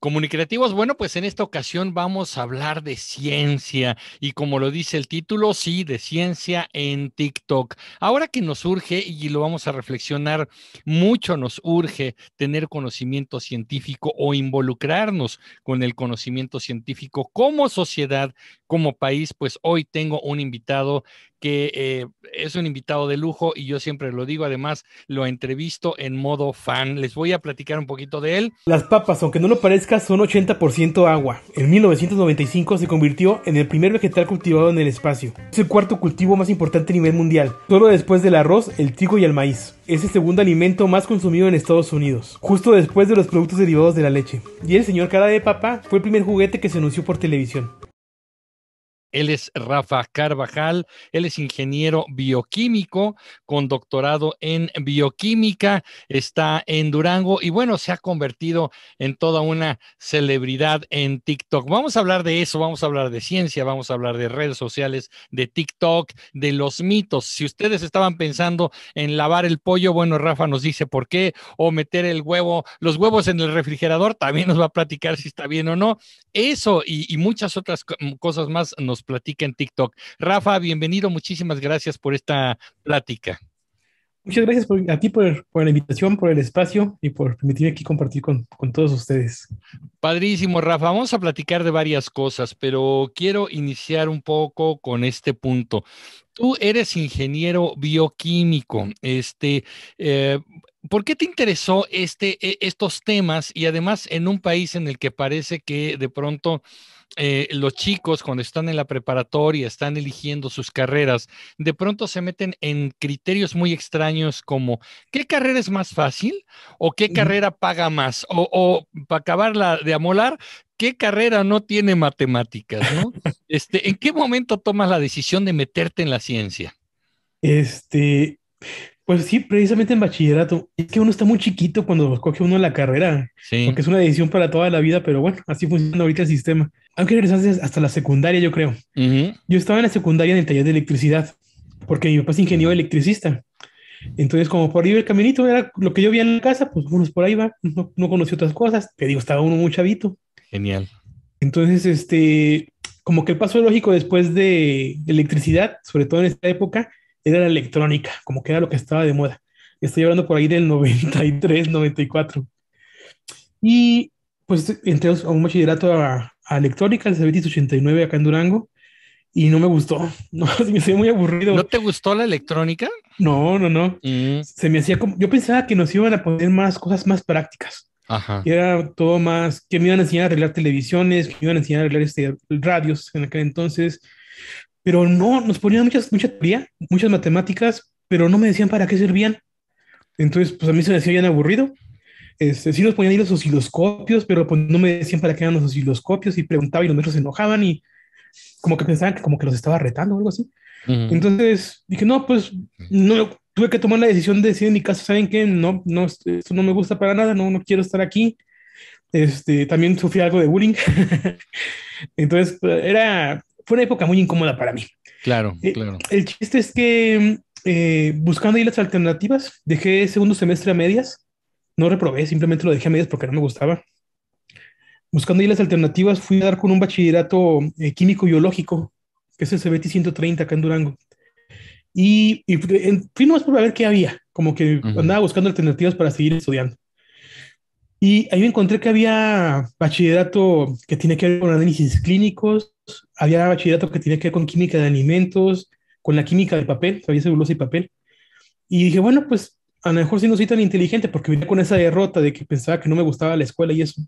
Comunicativos, bueno, pues en esta ocasión vamos a hablar de ciencia y como lo dice el título, sí, de ciencia en TikTok. Ahora que nos urge y lo vamos a reflexionar, mucho nos urge tener conocimiento científico o involucrarnos con el conocimiento científico como sociedad, como país, pues hoy tengo un invitado que eh, es un invitado de lujo y yo siempre lo digo, además lo entrevisto en modo fan. Les voy a platicar un poquito de él. Las papas, aunque no lo parezca, son 80% agua. En 1995 se convirtió en el primer vegetal cultivado en el espacio. Es el cuarto cultivo más importante a nivel mundial, solo después del arroz, el trigo y el maíz. Es el segundo alimento más consumido en Estados Unidos, justo después de los productos derivados de la leche. Y el señor cara de papa fue el primer juguete que se anunció por televisión. Él es Rafa Carvajal, él es ingeniero bioquímico con doctorado en bioquímica, está en Durango y bueno, se ha convertido en toda una celebridad en TikTok. Vamos a hablar de eso, vamos a hablar de ciencia, vamos a hablar de redes sociales, de TikTok, de los mitos. Si ustedes estaban pensando en lavar el pollo, bueno, Rafa nos dice por qué, o meter el huevo, los huevos en el refrigerador, también nos va a platicar si está bien o no. Eso y, muchas otras cosas más nos platica en TikTok. Rafa, bienvenido, muchísimas gracias por esta plática. Muchas gracias a ti por, la invitación, por el espacio y por permitirme aquí compartir con, todos ustedes. Padrísimo, Rafa. Vamos a platicar de varias cosas, pero quiero iniciar un poco con este punto. Tú eres ingeniero bioquímico. Este, eh, ¿Por qué te interesó este, e, estos temas y además en un país en el que parece que de pronto eh, los chicos cuando están en la preparatoria, están eligiendo sus carreras, de pronto se meten en criterios muy extraños como qué carrera es más fácil o qué carrera paga más o, para la de amolar, qué carrera no tiene matemáticas, Este, ¿En qué momento tomas la decisión de meterte en la ciencia? Este, pues sí, precisamente en bachillerato. Es que uno está muy chiquito cuando escoge uno la carrera. Porque es una decisión para toda la vida, pero bueno, así funciona ahorita el sistema aunque regresaste hasta la secundaria, yo creo. Yo estaba en la secundaria en el taller de electricidad, porque mi papá es ingeniero electricista. Entonces, como por ahí el caminito era lo que yo vi en la casa, pues unos por ahí va, no, no conocí otras cosas, te digo, estaba uno muy chavito. Genial. Entonces, este, como que el paso lógico después de electricidad, sobre todo en esta época, era la electrónica, como que era lo que estaba de moda. Estoy hablando por ahí del 93, 94. Y pues entré a un bachillerato a, a Electrónica el 89 acá en Durango y no me gustó. No, me hacía muy aburrido. ¿No te gustó la electrónica? No, no, no. Mm. Se me hacía como. Yo pensaba que nos iban a poner más cosas más prácticas. Ajá. Era todo más. Que me iban a enseñar a arreglar televisiones, que me iban a enseñar a arreglar este, radios en aquel entonces. Pero no, nos ponían muchas, mucha teoría, muchas matemáticas, pero no me decían para qué servían. Entonces, pues a mí se me hacía bien aburrido. Este, sí nos ponían ahí los osciloscopios, pero pues no me decían para qué eran los osciloscopios y preguntaba y los maestros se enojaban y como que pensaban que como que los estaba retando o algo así. Entonces dije, no, pues no tuve que tomar la decisión de decir en mi caso, ¿saben qué? No, no, este, esto no me gusta para nada, no, no quiero estar aquí. Este, también sufrí algo de bullying. Entonces era, fue una época muy incómoda para mí. Claro, eh, claro. El chiste es que eh, buscando ahí las alternativas, dejé segundo semestre a medias no reprobé, simplemente lo dejé a medias porque no me gustaba. Buscando ahí las alternativas, fui a dar con un bachillerato eh, químico-biológico, que es el CBT 130 acá en Durango. Y, fui nomás por ver qué había, como que andaba buscando alternativas para seguir estudiando. Y ahí me encontré que había bachillerato que tiene que ver con análisis clínicos, había bachillerato que tiene que ver con química de alimentos, con la química de papel, había celulosa y papel. Y dije, bueno, pues a lo mejor sí no soy tan inteligente porque venía con esa derrota de que pensaba que no me gustaba la escuela y eso.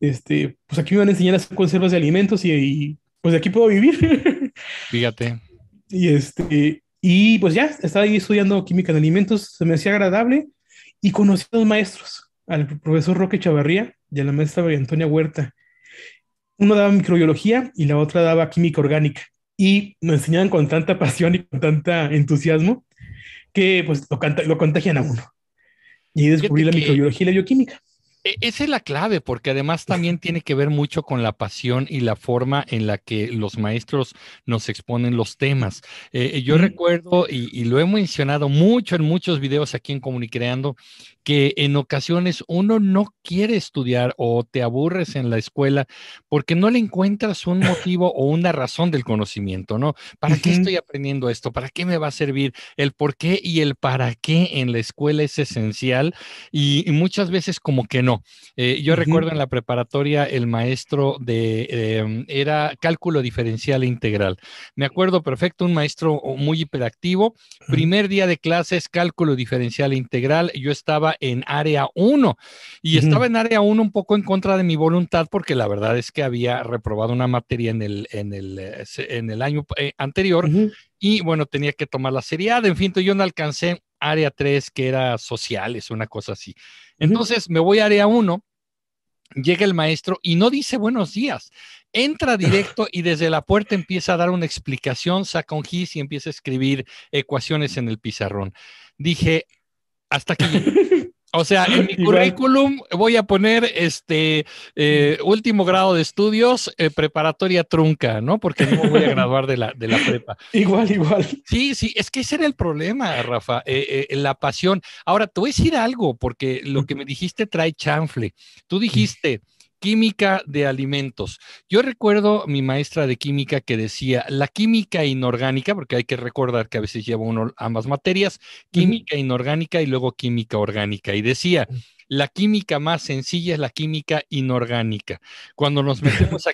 Este, pues aquí me van a enseñar a hacer conservas de alimentos y, pues de aquí puedo vivir. Fíjate. Y este, y pues ya estaba ahí estudiando química de alimentos, se me hacía agradable y conocí a dos maestros, al profesor Roque Chavarría y a la maestra María Antonia Huerta. Uno daba microbiología y la otra daba química orgánica y me enseñaban con tanta pasión y con tanta entusiasmo que pues lo, contagian a uno. Y descubrir la microbiología y la bioquímica. E-, esa es la clave, porque además también tiene que ver mucho con la pasión y la forma en la que los maestros nos exponen los temas. Eh, eh, yo recuerdo, y, y, lo he mencionado mucho en muchos videos aquí en Comunicreando, que en ocasiones uno no quiere estudiar o te aburres en la escuela porque no le encuentras un motivo o una razón del conocimiento, ¿no? ¿Para qué estoy aprendiendo esto? ¿Para qué me va a servir? El por qué y el para qué en la escuela es esencial y, muchas veces como que no. Eh, yo recuerdo en la preparatoria el maestro de, em, era cálculo diferencial e integral. Me acuerdo perfecto, un maestro muy hiperactivo. Primer día de clases, cálculo diferencial e integral. Yo estaba en área 1 y estaba en área 1 un poco en contra de mi voluntad porque la verdad es que había reprobado una materia en el, en el, eh, año eh, anterior y bueno, tenía que tomar la seriedad, en fin, yo no alcancé área 3 que era sociales, una cosa así. Entonces me voy a área 1 llega el maestro y no dice buenos días. Entra directo y desde la puerta empieza a dar una explicación, saca un gis y empieza a escribir ecuaciones en el pizarrón. Dije, hasta aquí. O sea, en mi currículum voy a poner este eh, último grado de estudios, eh, preparatoria trunca, ¿no? Porque no voy a graduar de la, prepa. Igual, igual. Sí, sí, es que ese era el problema, Rafa, eh, la pasión. Ahora, te voy a decir algo, porque lo que me dijiste trae chanfle. Tú dijiste, Química de alimentos. Yo recuerdo mi maestra de química que decía, la química inorgánica, porque hay que recordar que a veces lleva uno ambas materias, química inorgánica y luego química orgánica. Y decía, mm. la química más sencilla es la química inorgánica. Cuando nos metemos a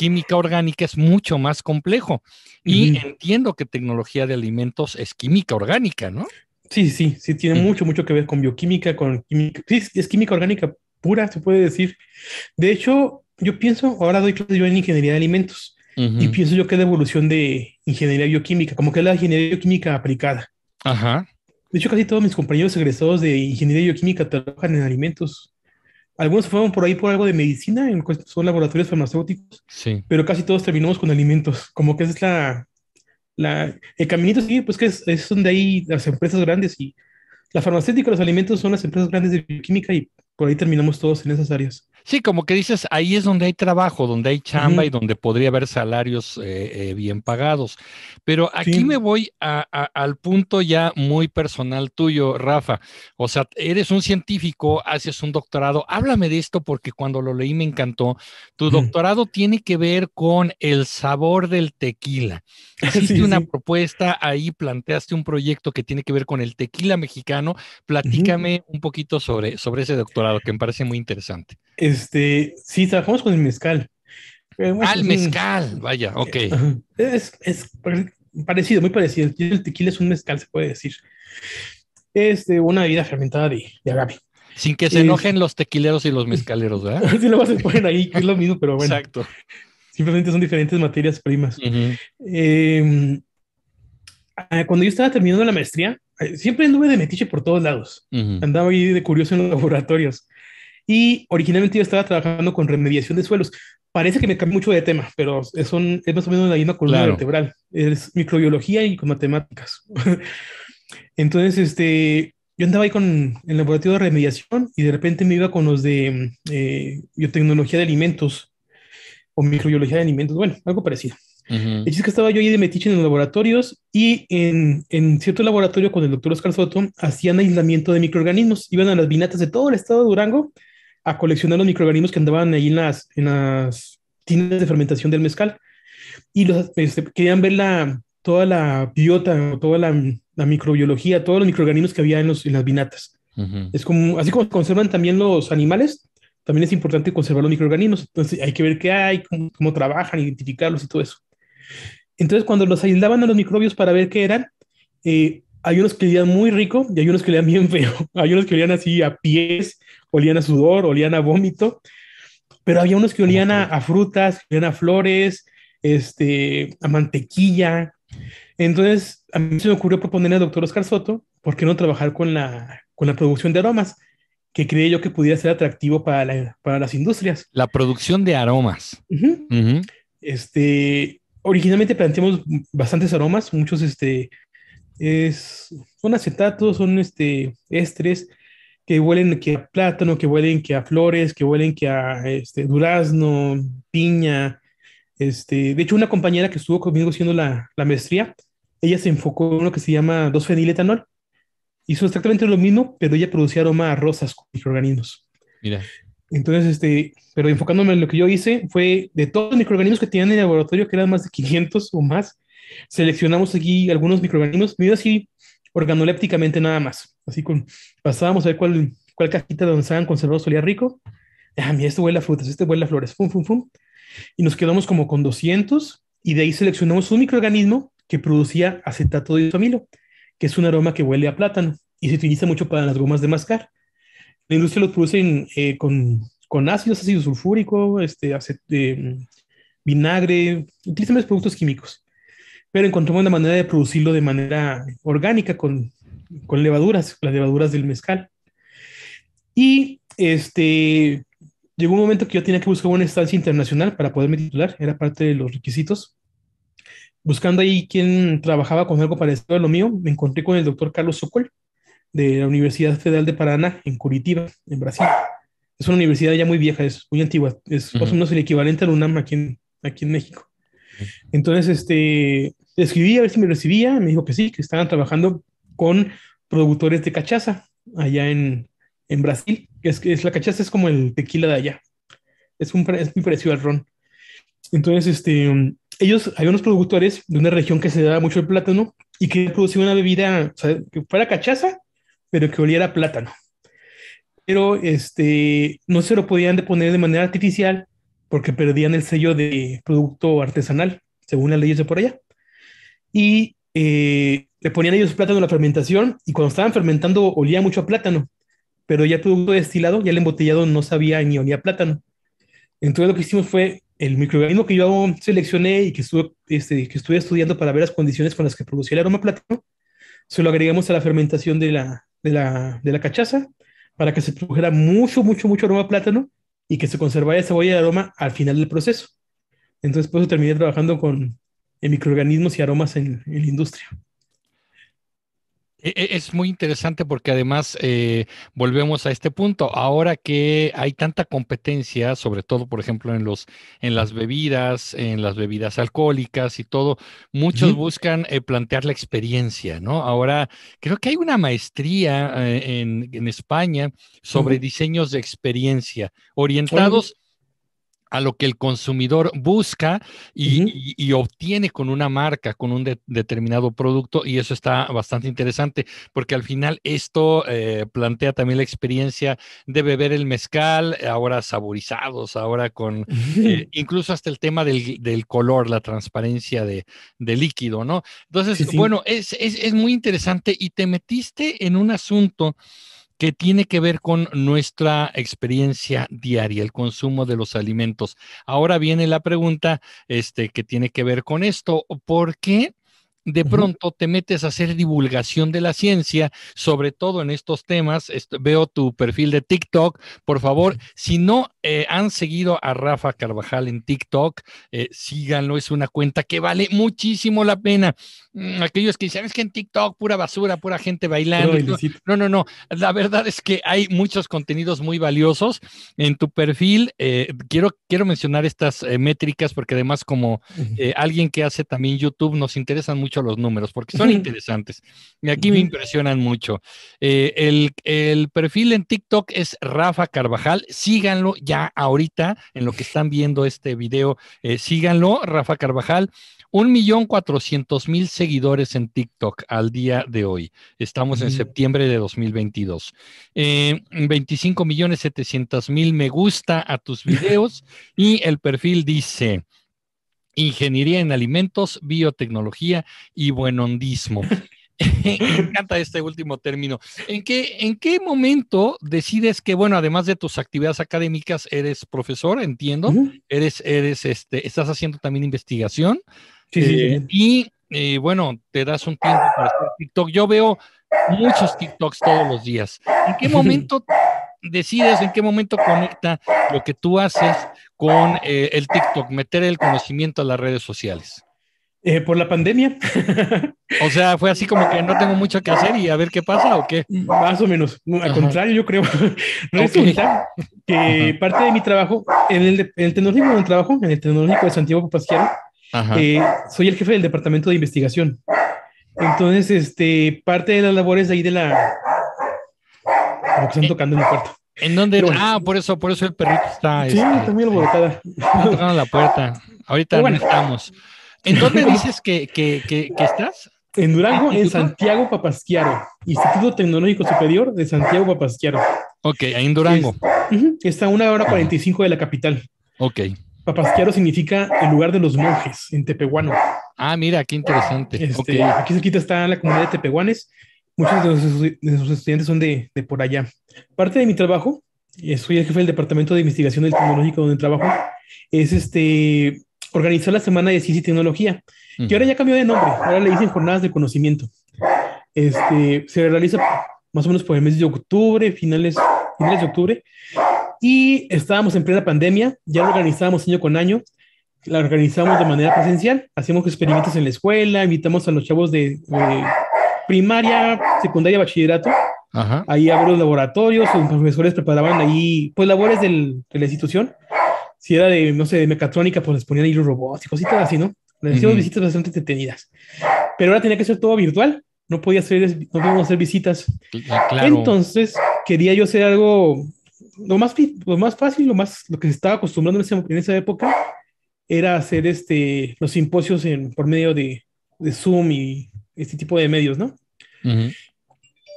química orgánica es mucho más complejo. Y entiendo que tecnología de alimentos es química orgánica, ¿no? Sí, sí, sí, tiene mm. mucho, mucho que ver con bioquímica, con química. Sí, es química orgánica pura, se puede decir. De hecho, yo pienso, ahora doy clase yo en ingeniería de alimentos y pienso yo que es la evolución de ingeniería bioquímica, como que es la ingeniería bioquímica aplicada. Ajá. De hecho, casi todos mis compañeros egresados de ingeniería bioquímica trabajan en alimentos. Algunos fueron por ahí por algo de medicina, en, son laboratorios farmacéuticos, sí. pero casi todos terminamos con alimentos, como que es la, la el caminito sí, pues que es, es donde hay las empresas grandes y la farmacéutica, los alimentos son las empresas grandes de bioquímica y por ahí terminamos todos en esas áreas. Sí, como que dices, ahí es donde hay trabajo, donde hay chamba y donde podría haber salarios eh, eh, bien pagados. Pero aquí me voy al punto ya muy personal tuyo, Rafa. O sea, eres un científico, haces un doctorado. Háblame de esto porque cuando lo leí me encantó. Tu doctorado tiene que ver con el sabor del tequila. Hiciste una propuesta, ahí planteaste un proyecto que tiene que ver con el tequila mexicano. Platícame un poquito sobre, sobre ese doctorado que me parece muy interesante. Este, sí, trabajamos con el mezcal. Eh, Al ah, mezcal, vaya, ok. Es, parecido, muy parecido. El tequila es un mezcal, se puede decir. Es una bebida fermentada de, agave. Sin que se enojen los tequileros y los mezcaleros, ¿verdad? Sí, lo vas a poner ahí, que es lo mismo, pero bueno. Exacto. Simplemente son diferentes materias primas. Em, ah, cuando yo estaba terminando la maestría, eh, siempre anduve de metiche por todos lados. Andaba ahí de curioso en los laboratorios. Y originalmente yo estaba trabajando con remediación de suelos. Parece que me cambié mucho de tema, pero un es más o menos la misma columna vertebral. Es microbiología y con matemáticas. Entonces, este, yo andaba ahí con el laboratorio de remediación y de repente me iba con los de eh, biotecnología de alimentos o microbiología de alimentos, bueno, algo parecido. El es que estaba yo ahí de metiche en los laboratorios y en, en, cierto laboratorio con el doctor Oscar Soto hacían aislamiento de microorganismos. Iban a las vinatas de todo el estado de Durango a coleccionar los microorganismos que andaban ahí en las, en las tiendas de fermentación del mezcal. Y los, este, querían ver la, toda la biota, toda la, microbiología, todos los microorganismos que había en, los, en las vinatas. Es como, así como conservan también los animales, también es importante conservar los microorganismos. Entonces hay que ver qué hay, cómo, trabajan, identificarlos y todo eso. Entonces cuando los aislaban a los microbios para ver qué eran, eh, hay unos que leían muy rico y hay unos que leían bien feo. Hay unos que leían así a pies, olían a sudor, olían a vómito, pero había unos que olían a, frutas, olían a flores, este, a mantequilla. Entonces, a mí se me ocurrió proponerle al doctor Oscar Soto, ¿por qué no trabajar con la, con la producción de aromas? que creía yo que pudiera ser atractivo para, para las industrias. La producción de aromas. Este, originalmente planteamos bastantes aromas, muchos este, es, son acetatos, son este, estres, que huelen que a plátano, que huelen que a flores, que huelen que a este, durazno, piña. Este, de hecho, una compañera que estuvo conmigo haciendo la, la maestría, ella se enfocó en lo que se llama 2-feniletanol. Hizo exactamente lo mismo, pero ella producía aroma a rosas con microorganismos. Mira. Entonces, este, pero enfocándome en lo que yo hice, fue de todos los microorganismos que tenían en el laboratorio, que eran más de 500 o más, seleccionamos aquí algunos microorganismos, mira así organolépticamente nada más. Así con, pasábamos a ver cuál, cuál cajita donde estaban conservados solía rico. a ah, mira, este huele a frutas, este huele a flores, fum, fum, fum. Y nos quedamos como con 200 y de ahí seleccionamos un microorganismo que producía acetato de isomilo, que es un aroma que huele a plátano y se utiliza mucho para las gomas de mascar. La industria lo produce eh, con, con, ácidos, ácido sulfúrico, este, eh, vinagre, utilizan los productos químicos pero encontramos una manera de producirlo de manera orgánica con, con levaduras, las levaduras del mezcal. Y este, llegó un momento que yo tenía que buscar una estancia internacional para poderme titular, era parte de los requisitos. Buscando ahí quien trabajaba con algo parecido a lo mío, me encontré con el doctor Carlos Sokol de la Universidad Federal de Paraná en Curitiba, en Brasil. Es una universidad ya muy vieja, es muy antigua, es más o menos el equivalente al UNAM aquí aquí en México. Entonces, este, le escribí a ver si me recibía, me dijo que sí, que estaban trabajando con productores de cachaza allá en, en Brasil, que es, que es la cachaza es como el tequila de allá, es, un, es muy parecido al ron. Entonces, este, ellos, hay unos productores de una región que se daba mucho el plátano y que producían una bebida, que fuera cachaza, pero que oliera a plátano. Pero este, no se lo podían poner de manera artificial porque perdían el sello de producto artesanal, según las leyes de por allá y eh, le ponían ellos plátano a la fermentación y cuando estaban fermentando olía mucho a plátano, pero ya todo destilado, ya el embotellado no sabía ni olía plátano. Entonces lo que hicimos fue el microorganismo que yo seleccioné y que estuve, este, que estuve estudiando para ver las condiciones con las que producía el aroma plátano, se lo agregamos a la fermentación de la, de la, de la cachaza para que se produjera mucho, mucho, mucho aroma plátano y que se conservara esa huella de aroma al final del proceso. Entonces, por terminé trabajando con, en microorganismos y aromas en, la industria. E, e, es muy interesante porque además eh, volvemos a este punto. Ahora que hay tanta competencia, sobre todo, por ejemplo, en los en las bebidas, en las bebidas alcohólicas y todo, muchos buscan eh, plantear la experiencia, ¿no? Ahora creo que hay una maestría eh, en, España sobre diseños de experiencia orientados a lo que el consumidor busca y, obtiene con una marca, con un determinado producto, y eso está bastante interesante, porque al final esto eh, plantea también la experiencia de beber el mezcal, ahora saborizados, ahora con eh, incluso hasta el tema del, color, la transparencia de, líquido, ¿no? Entonces, bueno, es, es, es muy interesante y te metiste en un asunto que tiene que ver con nuestra experiencia diaria, el consumo de los alimentos. Ahora viene la pregunta este, que tiene que ver con esto. ¿Por qué de pronto te metes a hacer divulgación de la ciencia, sobre todo en estos temas. Este, veo tu perfil de TikTok. Por favor, si no eh, han seguido a Rafa Carvajal en TikTok, eh, síganlo. Es una cuenta que vale muchísimo la pena. Mm, aquellos que dicen, es que en TikTok pura basura, pura gente bailando. No, no, no, La verdad es que hay muchos contenidos muy valiosos. En tu perfil, eh, quiero, quiero mencionar estas métricas porque además como alguien que hace también YouTube, nos interesan mucho los números porque son interesantes. Y aquí me impresionan mucho. Eh, el, perfil en TikTok es Rafa Carvajal. Síganlo ya ahorita en lo que están viendo este video. Eh, síganlo, Rafa Carvajal. Un millón cuatrocientos mil seguidores en TikTok al día de hoy. Estamos en septiembre de 2022. veintidós 25 eh, millones setecientos mil me gusta a tus videos y el perfil dice ingeniería en alimentos, biotecnología y buenondismo. Me encanta este último término. ¿En qué, ¿En qué momento decides que, bueno, además de tus actividades académicas, eres profesor, entiendo, eres, eres, este, estás haciendo también investigación? Eh, y eh, bueno, te das un tiempo para hacer TikTok. Yo veo muchos TikToks todos los días. ¿En qué momento decides en qué momento conecta lo que tú haces con eh, el TikTok, meter el conocimiento a las redes sociales? Eh, por la pandemia. o sea, fue así como que no tengo mucho que hacer y a ver qué pasa o qué. Más o menos. Al contrario, yo creo. no que parte de mi trabajo, en el, en tecnológico trabajo, en el tecnológico de Santiago Papasquiaro, eh, soy el jefe del departamento de investigación. Entonces, este, parte de las labores ahí de la, lo están eh, tocando en la cuarto. ¿En dónde? eran? ah, por eso, por eso el perrito está. Sí, este, también alborotada. Está tocando la puerta. Ahorita estamos. ¿En dónde dices que, que, que, estás? En Durango, ah, en Santiago Papasquiaro, Instituto Tecnológico Superior de Santiago Papasquiaro. Ok, ahí en Durango. está a una hora 45 de la capital. Ok. Papasquiaro significa el lugar de los monjes en Tepehuano. Ah, mira, qué interesante. okay. Este, aquí cerquita está la comunidad de Tepehuanes Muchos de sus, estudiantes son de, por allá. Parte de mi trabajo, eh, soy el jefe del Departamento de Investigación del Tecnológico donde trabajo, es este, organizar la Semana de Ciencia y Tecnología, que ahora ya cambió de nombre, ahora le dicen Jornadas de Conocimiento. Este, se realiza más o menos por el mes de octubre, finales, finales de octubre, y estábamos en plena pandemia, ya lo organizábamos año con año, la organizamos de manera presencial, hacíamos experimentos en la escuela, invitamos a los chavos de primaria, secundaria, bachillerato. Ajá. Ahí abrió laboratorios, los profesores preparaban ahí, pues, labores de la institución. Si era de, no sé, de mecatrónica, pues les ponían ahí los robots y cositas así, ¿no? Les visitas bastante entretenidas. Pero ahora tenía que ser todo virtual. No podía hacer, no podíamos hacer visitas. Entonces, quería yo hacer algo lo más, lo más fácil, lo más, lo que se estaba acostumbrando en, esa época era hacer este, los simposios por medio de Zoom y este tipo de medios, ¿no?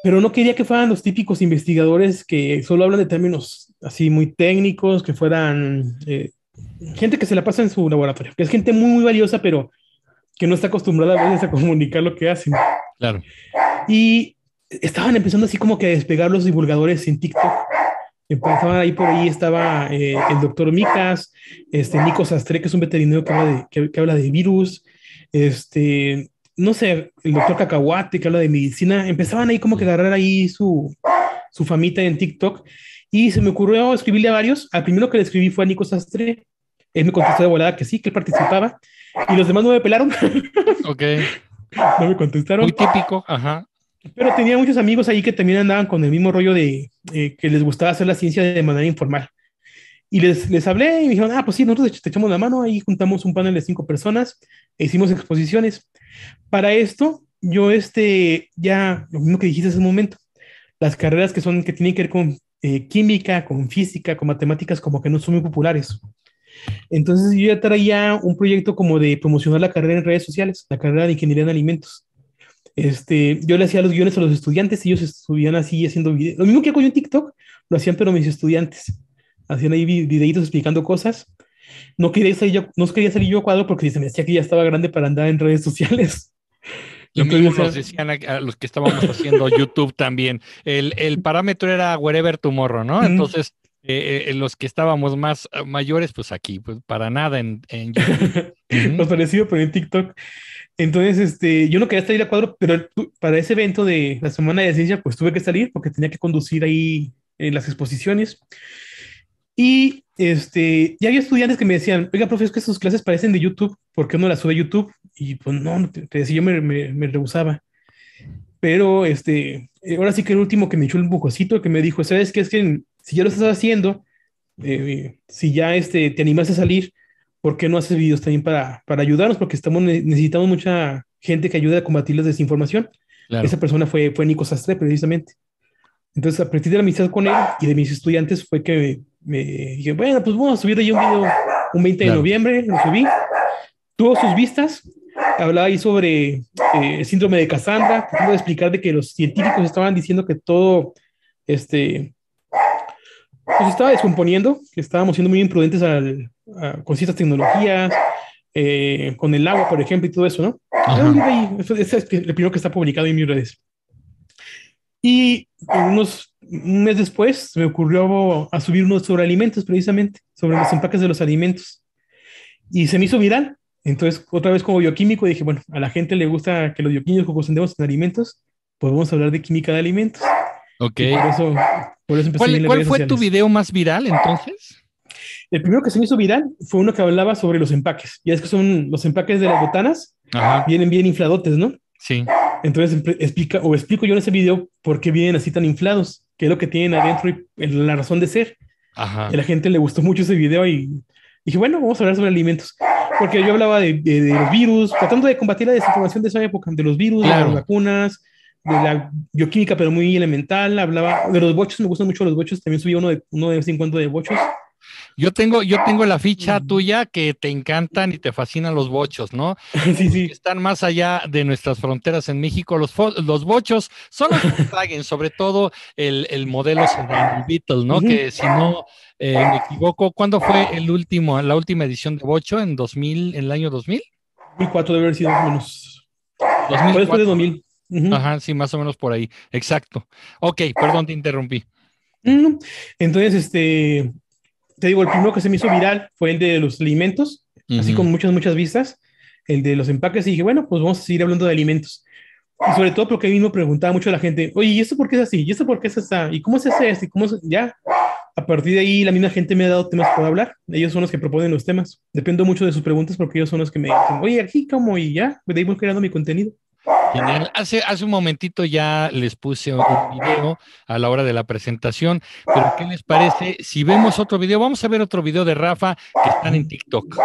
Pero no quería que fueran los típicos investigadores que solo hablan de términos así muy técnicos, que fueran eh, gente que se la pasa en su laboratorio, que es gente muy, muy valiosa, pero que no está acostumbrada a veces a comunicar lo que hacen. Claro. Y estaban empezando así como que a despegar los divulgadores en TikTok. Empezaban ahí por ahí, estaba eh, el doctor Micas, este, Nico Sastre, que es un veterinario que habla de, que habla de virus, este, no sé, el doctor Cacahuate que habla de medicina, empezaban ahí como que agarrar ahí su, su famita en TikTok y se me ocurrió escribirle a varios. Al primero que le escribí fue a Nico Sastre. Él me contestó de volada que sí, que él participaba y los demás no me pelaron. Ok. no me contestaron. Muy típico, ajá. Pero tenía muchos amigos ahí que también andaban con el mismo rollo de eh, que les gustaba hacer la ciencia de manera informal. Y les, les hablé y me dijeron, ah, pues sí, nosotros te echamos la mano, ahí juntamos un panel de cinco personas, e hicimos exposiciones. Para esto, yo este, ya lo mismo que dijiste hace un momento, las carreras que son, que tienen que ver con eh, química, con física, con matemáticas, como que no son muy populares. Entonces yo ya traía un proyecto como de promocionar la carrera en redes sociales, la carrera de ingeniería en alimentos. Este, yo le hacía los guiones a los estudiantes y ellos subían así haciendo videos. Lo mismo que hago yo en TikTok, lo hacían pero mis estudiantes. Hacían ahí videitos explicando cosas no quería salir yo, no quería salir yo a cuadro porque se me decía que ya estaba grande para andar en redes sociales. Lo mismo nos decían a, los que estábamos haciendo YouTube también. El, parámetro era wherever tomorrow, ¿no? Entonces, eh, eh, eh, los que estábamos más ah, mayores, pues aquí, pues para nada en, YouTube. nos pareció, pero en TikTok. Entonces, este, yo no quería salir a cuadro, pero para ese evento de la Semana de Ciencia, pues tuve que salir porque tenía que conducir ahí en las exposiciones. Y este, ya había estudiantes que me decían, oiga, profesor, es que sus clases parecen de YouTube, ¿por qué no las sube a YouTube? Y pues no, te, decía, yo me, me, rehusaba. Pero este, eh, ahora sí que el último que me echó un bucocito, que me dijo, ¿sabes qué? Es que si ya lo estás haciendo, eh, si ya este, te animas a salir, ¿por qué no haces videos también para, para ayudarnos? Porque estamos, necesitamos mucha gente que ayude a combatir la desinformación. Esa persona fue, fue Nico Sastre, precisamente. Entonces, a partir de la amistad con él y de mis estudiantes, fue que me dije, bueno, pues vamos a subir ahí un video un 20 de noviembre, lo subí, tuvo sus vistas, hablaba ahí sobre eh, el síndrome de Cassandra, tratando de explicar de que los científicos estaban diciendo que todo, este, pues estaba descomponiendo, que estábamos siendo muy imprudentes al, con ciertas tecnologías, eh, con el agua, por ejemplo, y todo eso, ¿no? ese es el primero que está publicado en mis redes. Y unos un mes después me ocurrió a subir sobre alimentos, precisamente, sobre los empaques de los alimentos. Y se me hizo viral. Entonces, otra vez como bioquímico, dije, bueno, a la gente le gusta que los bioquímicos sendemos en alimentos, pues vamos a hablar de química de alimentos. Ok. por eso, empecé ¿Cuál, fue tu video más viral entonces? El primero que se me hizo viral fue uno que hablaba sobre los empaques. Ya es que son los empaques de las botanas, vienen bien infladotes, ¿no? Sí. Entonces explica, o explico yo en ese video por qué vienen así tan inflados, qué es lo que tienen adentro y la razón de ser. Y a la gente le gustó mucho ese video y dije, bueno, vamos a hablar sobre alimentos. Porque yo hablaba de, de, los virus, tratando de combatir la desinformación de esa época, de los virus, de las vacunas, de la bioquímica, pero muy elemental. Hablaba de los bochos, me gustan mucho los bochos. También subí uno de, uno de vez en cuando de bochos. Yo tengo, yo tengo la ficha tuya que te encantan y te fascinan los bochos, ¿no? Sí, sí. Están más allá de nuestras fronteras en México. Los, los bochos son los que traguen sobre todo el, el modelo el Beetle, ¿no? Que si no eh, me equivoco, ¿cuándo fue el último, la última edición de bocho? ¿En 2000, en el año 2000? 2004 debe haber sido menos. Después de 2000. Ajá, sí, más o menos por ahí. Exacto. Ok, perdón, te interrumpí. Entonces, este, digo, el primero que se me hizo viral fue el de los alimentos, así con muchas, muchas vistas, el de los empaques, y dije, bueno, pues vamos a seguir hablando de alimentos. Y sobre todo porque ahí mismo preguntaba mucho a la gente, oye, ¿y esto por qué es así? ¿Y esto por qué es así? ¿Y cómo se hace esto? ¿Y cómo es? Ya, a partir de ahí la misma gente me ha dado temas para hablar. Ellos son los que proponen los temas. Dependo mucho de sus preguntas porque ellos son los que me dicen, oye, aquí cómo y ya, de ahí voy creando mi contenido hace, hace un momentito ya les puse un video a la hora de la presentación, pero ¿qué les parece si vemos otro video? Vamos a ver otro video de Rafa que están en TikTok.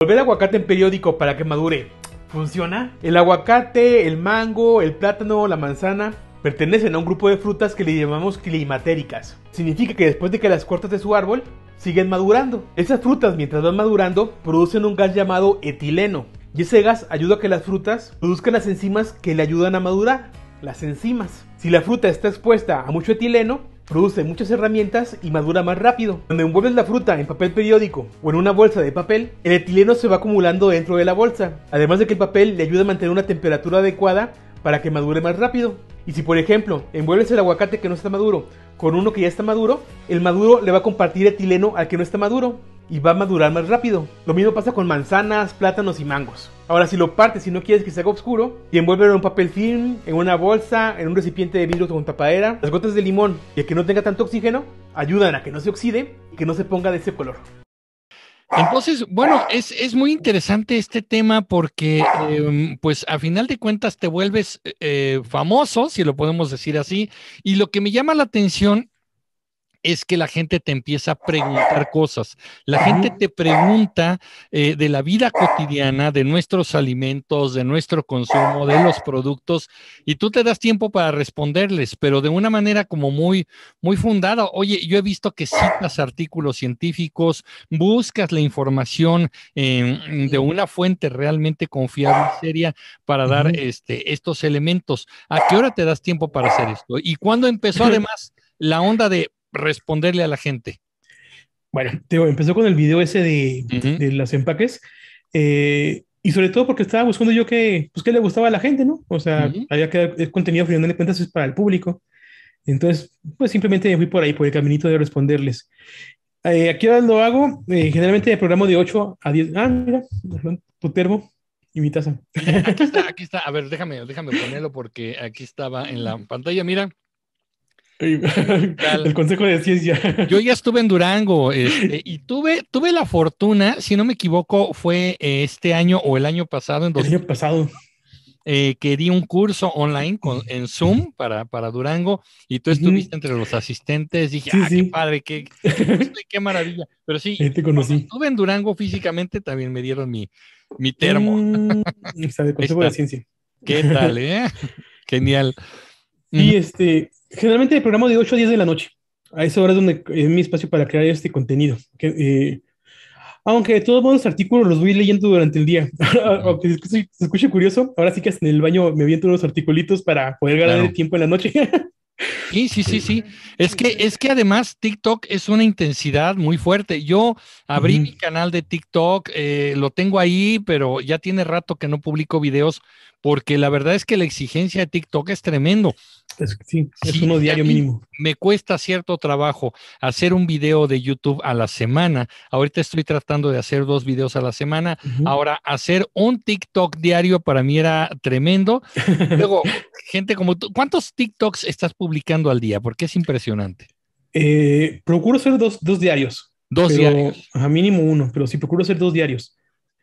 Volver aguacate en periódico para que madure. ¿Funciona? El aguacate, el mango, el plátano, la manzana pertenecen a un grupo de frutas que le llamamos climatéricas. Significa que después de que las cortas de su árbol, siguen madurando. Esas frutas mientras van madurando producen un gas llamado etileno, y ese gas ayuda a que las frutas produzcan las enzimas que le ayudan a madurar, las enzimas. Si la fruta está expuesta a mucho etileno, produce muchas herramientas y madura más rápido. Cuando envuelves la fruta en papel periódico o en una bolsa de papel, el etileno se va acumulando dentro de la bolsa, además de que el papel le ayuda a mantener una temperatura adecuada para que madure más rápido. Y si por ejemplo envuelves el aguacate que no está maduro con uno que ya está maduro, el maduro le va a compartir etileno al que no está maduro y va a madurar más rápido. Lo mismo pasa con manzanas, plátanos y mangos. Ahora, si lo partes y no quieres que se haga oscuro, y envuelve en un papel film, en una bolsa, en un recipiente de vidrio con tapadera. Las gotas de limón y el que no tenga tanto oxígeno ayudan a que no se oxide y que no se ponga de ese color. Entonces, bueno, es, muy interesante este tema porque, em, pues, a final de cuentas te vuelves eh, eh, famoso, si lo podemos decir así, y lo que me llama la atención es que la gente te empieza a preguntar cosas. La gente te pregunta eh, de la vida cotidiana, de nuestros alimentos, de nuestro consumo, de los productos, y tú te das tiempo para responderles, pero de una manera como muy, muy fundada. Oye, yo he visto que citas artículos científicos, buscas la información de una fuente realmente confiable y seria para dar este, estos elementos. ¿A qué hora te das tiempo para hacer esto? ¿Y cuándo empezó además? la onda de responderle a la gente? Bueno, empezó con el video ese de, las empaques. Eh, y sobre todo porque estaba buscando yo que, pues, qué le gustaba a la gente, ¿no? O sea, había que dar el contenido, cuentas, es para el público. Entonces, pues simplemente fui por ahí, por el caminito de responderles. Eh, aquí ahora lo hago, eh, generalmente el programa de 8 a 10. Ah, mira, tu termo y mi taza. Aquí está, aquí está. A ver, déjame, déjame ponerlo porque aquí estaba en la pantalla. Mira, el Consejo de Ciencia. Yo ya estuve en Durango este, y tuve, tuve la fortuna, si no me equivoco, fue eh, este año o el año pasado. En pasado. Eh, que di un curso online con, en Zoom para, para Durango y tú estuviste entre los asistentes. Dije, ah, padre, qué, qué maravilla. Pero sí, estuve en Durango físicamente, también me dieron mi, mi termo. Mm, Consejo de Ciencia. ¿Qué tal, eh? Genial. Y este, generalmente el programa de 8 a 10 de la noche. A esa hora es donde es mi espacio para crear este contenido. Eh, aunque todos los artículos los voy leyendo durante el día. aunque se escuche, curioso, ahora sí que en el baño me viento unos articulitos para poder ganar el tiempo en la noche. Sí, sí, sí, sí. Es que, es que además TikTok es una intensidad muy fuerte. Yo abrí mi canal de TikTok, eh, lo tengo ahí, pero ya tiene rato que no publico videos porque la verdad es que la exigencia de TikTok es tremendo. Es, sí, es uno diario mínimo. Me cuesta cierto trabajo hacer un video de YouTube a la semana. Ahorita estoy tratando de hacer dos videos a la semana. Ahora, hacer un TikTok diario para mí era tremendo. Luego, gente como tú, ¿cuántos TikToks estás publicando al día? Porque es impresionante. Eh, procuro hacer dos, diarios. Dos diarios. A mínimo uno, pero sí procuro hacer dos diarios.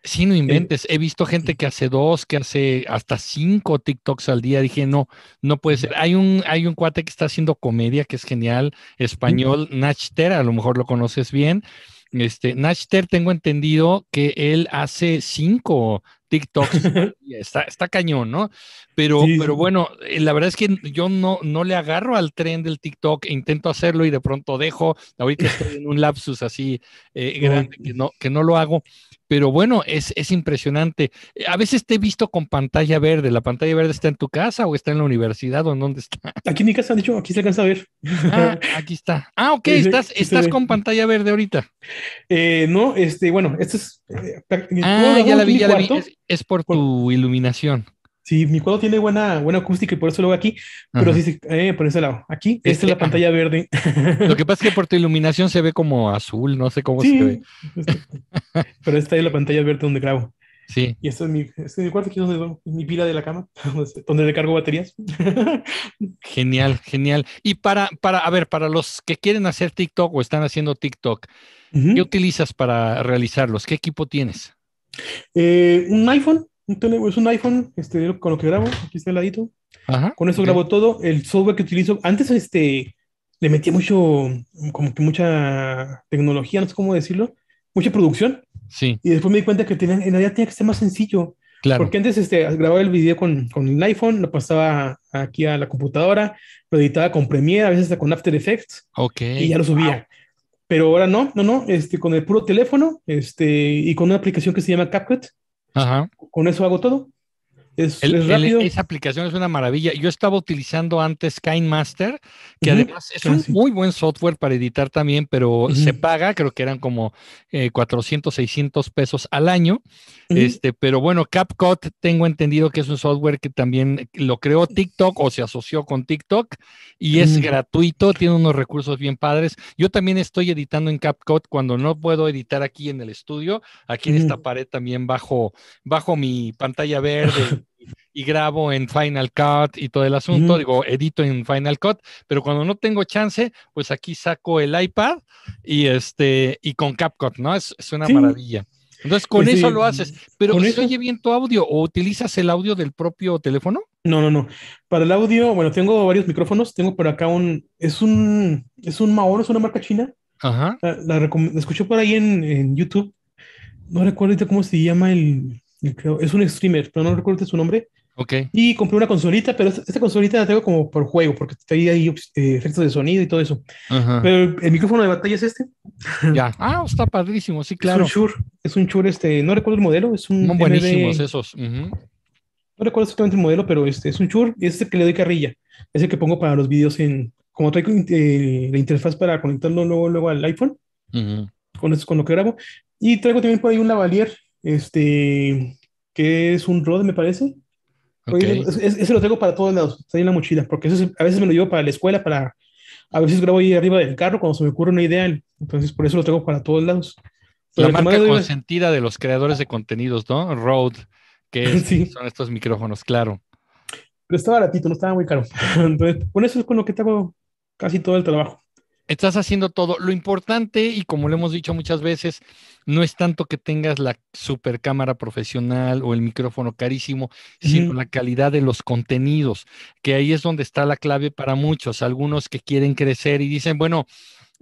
Sí, no inventes. He visto gente que hace dos, que hace hasta cinco TikToks al día. Dije, no, no puede ser. Hay un, hay un cuate que está haciendo comedia que es genial, español, Nachter, a lo mejor lo conoces bien. Este, Nachter, tengo entendido que él hace cinco TikToks. está, está cañón, ¿no? Pero, pero bueno, eh, la verdad es que yo no, no le agarro al tren del TikTok, e intento hacerlo y de pronto dejo. Ahorita estoy en un lapsus así eh, grande que no, que no lo hago. Pero bueno, es, impresionante. Eh, a veces te he visto con pantalla verde. ¿La pantalla verde está en tu casa o está en la universidad o en dónde está? Aquí en mi casa, han dicho aquí se alcanza a ver. Ah, aquí está. Ah, ok, estás, estás con pantalla verde ahorita. Eh, no, este, bueno, esto es. ah, ya la vi, ya la vi. Es, por tu iluminación. Sí, mi cuadro tiene buena, buena acústica y por eso lo hago aquí, pero sí, eh, por ese lado, aquí, esta es, este, la pantalla verde. Lo que pasa es que por tu iluminación se ve como azul, no sé cómo se ve. Pero esta es la pantalla verde donde grabo. Sí. Y este es mi, cuarto, aquí donde mi pila de la cama, donde cargo baterías. Genial, genial. Y para, para, a ver, para los que quieren hacer TikTok o están haciendo TikTok, ¿qué utilizas para realizarlos? ¿Qué equipo tienes? Eh, un iPhone es un iPhone este, con lo que grabo, aquí está el ladito. con eso grabo todo. El software que utilizo, antes este, le metía mucho, como que mucha tecnología, no sé cómo decirlo, mucha producción. Sí. Y después me di cuenta que tenía, en realidad tenía que ser más sencillo. Claro. Porque antes este, grababa el video con, con, el iPhone, lo pasaba aquí a la computadora, lo editaba con Premiere, a veces hasta con After Effects. Y ya lo subía. Pero ahora no, no, no, este, con el puro teléfono este, y con una aplicación que se llama CapCut, con eso hago todo esa aplicación es una maravilla. Yo estaba utilizando antes KineMaster, que además es un muy buen software para editar también, pero se paga, creo que eran como 400, eh, 600 pesos al año. este, pero bueno, CapCut tengo entendido que es un software que también lo creó TikTok o se asoció con TikTok y es gratuito, tiene unos recursos bien padres. Yo también estoy editando en CapCut cuando no puedo editar aquí en el estudio, aquí en esta pared también bajo, bajo mi pantalla verde y grabo en Final Cut y todo el asunto, digo, edito en Final Cut, pero cuando no tengo chance, pues aquí saco el iPad y este y con CapCut, ¿no? Es, es una maravilla. Entonces, con pues eso lo haces, pero ¿se oye bien tu audio o utilizas el audio del propio teléfono? No, no, no. Para el audio, bueno, tengo varios micrófonos, tengo por acá un, es un, es un es una marca china. Ajá. La, escuché por ahí en, en YouTube, no recuerdo cómo se llama el, es un streamer, pero no recuerdo su nombre. Ok. Y compré una consolita, pero esta, consolita la tengo como por juego, porque trae ahí pues, eh, efectos de sonido y todo eso. Pero el, micrófono de batalla es este. Ya. Ah, está padrísimo, sí, claro. Es un Shure, es un Shure, este, no recuerdo el modelo, es un. Son esos. No recuerdo exactamente el modelo, pero este es un Shure, es el que le doy carrilla. Es el que pongo para los videos en. Como traigo eh, la interfaz para conectarlo luego, luego al iPhone, con, con lo que grabo. Y traigo también por ahí un lavalier este, que es un Rode, me parece. ese, lo tengo para todos lados, está en la mochila, porque a veces me lo llevo para la escuela, para a veces grabo ahí arriba del carro cuando se me ocurre una idea, entonces por eso lo tengo para todos lados. la marca consentida de los creadores de contenidos, ¿no? Rode, que son estos micrófonos, claro. Pero está baratito, no estaba muy caro. Entonces, con eso es con lo que tengo casi todo el trabajo. Estás haciendo todo. Lo importante, y como lo hemos dicho muchas veces, no es tanto que tengas la super cámara profesional o el micrófono carísimo, sino la calidad de los contenidos, que ahí es donde está la clave para muchos, algunos que quieren crecer y dicen, bueno,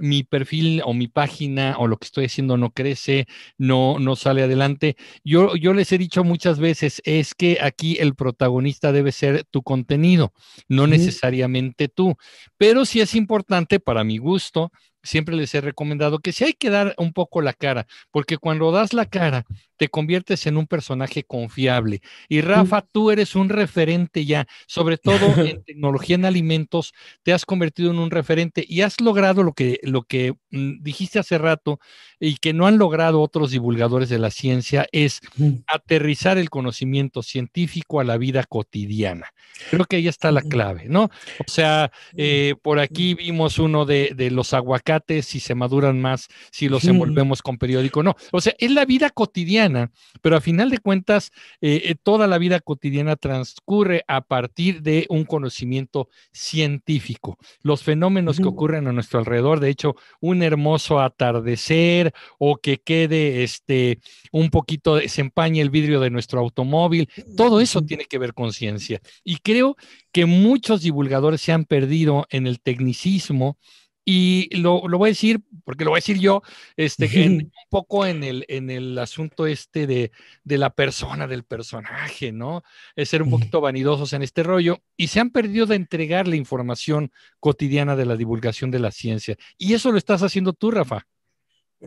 mi perfil o mi página o lo que estoy haciendo no crece, no, no sale adelante. Yo, yo les he dicho muchas veces, es que aquí el protagonista debe ser tu contenido, no necesariamente tú, pero sí es importante para mi gusto siempre les he recomendado que si hay que dar un poco la cara, porque cuando das la cara te conviertes en un personaje confiable. Y mm. Rafa, tú eres un referente ya, sobre todo en tecnología en alimentos, te has convertido en un referente y has logrado lo que, lo que mm, dijiste hace rato y que no han logrado otros divulgadores de la ciencia, es mm. aterrizar el conocimiento científico a la vida cotidiana. Creo que ahí está la clave, ¿no? O sea, eh, por aquí vimos uno de, de los aguacates si se maduran más, si los envolvemos con periódico, no. O sea, es la vida cotidiana, pero a final de cuentas, eh, eh, toda la vida cotidiana transcurre a partir de un conocimiento científico. Los fenómenos que ocurren a nuestro alrededor, de hecho, un hermoso atardecer o que quede este, un poquito, se empañe el vidrio de nuestro automóvil, todo eso tiene que ver con ciencia. Y creo que muchos divulgadores se han perdido en el tecnicismo y lo, voy a decir, porque lo voy a decir yo, este, un poco en el, en el asunto este de, la persona, del personaje, ¿no? Es ser un poquito vanidosos en este rollo. Y se han perdido de entregar la información cotidiana de la divulgación de la ciencia. Y eso lo estás haciendo tú, Rafa.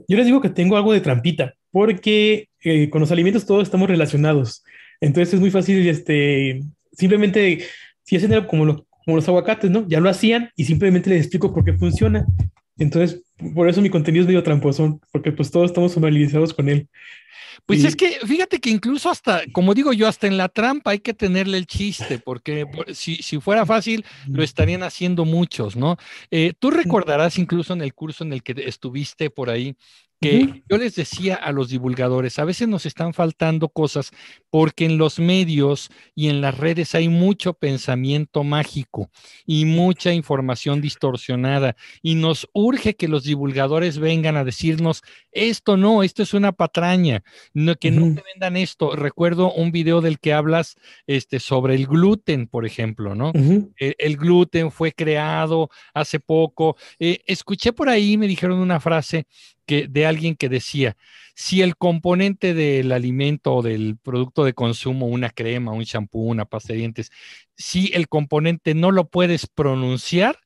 Yo les digo que tengo algo de trampita, porque eh, con los alimentos todos estamos relacionados. Entonces es muy fácil, este, simplemente, si hacen algo como lo como los aguacates, ¿no? Ya lo hacían y simplemente les explico por qué funciona. Entonces, por eso mi contenido es medio tramposón, porque pues todos estamos familiarizados con él. Pues es que fíjate que incluso hasta, como digo yo, hasta en la trampa hay que tenerle el chiste, porque si, si fuera fácil, lo estarían haciendo muchos, ¿no? Eh, tú recordarás incluso en el curso en el que estuviste por ahí, que yo les decía a los divulgadores, a veces nos están faltando cosas porque en los medios y en las redes hay mucho pensamiento mágico y mucha información distorsionada y nos urge que los divulgadores vengan a decirnos, esto no, esto es una patraña, no, que no vendan esto. Recuerdo un video del que hablas este, sobre el gluten, por ejemplo, ¿no? E-, el, gluten fue creado hace poco. Eh, escuché por ahí, me dijeron una frase de alguien que decía, si el componente del alimento o del producto de consumo, una crema, un champú, una pasta de dientes, si el componente no lo puedes pronunciar,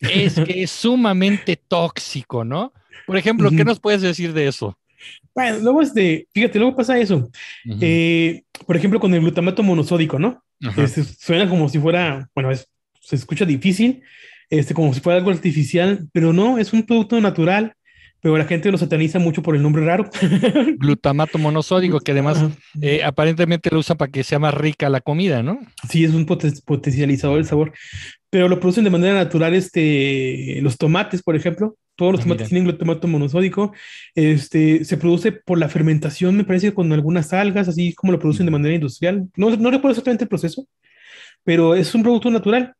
es que es sumamente tóxico, ¿no? Por ejemplo, ¿qué nos puedes decir de eso? Bueno, luego este, fíjate, luego pasa eso. Eh, por ejemplo, con el glutamato monosódico, ¿no? Este, suena como si fuera, bueno, se escucha difícil, este, como si fuera algo artificial, pero no, es un producto natural pero la gente lo sataniza mucho por el nombre raro. Glutamato monosódico, que además eh, aparentemente lo usa para que sea más rica la comida, ¿no? Sí, es un potencializador del sabor, pero lo producen de manera natural este, los tomates, por ejemplo. Todos los ah, tomates tienen glutamato monosódico. Este, se produce por la fermentación, me parece, con algunas algas, así como lo producen de manera industrial. No, no recuerdo exactamente el proceso, pero es un producto natural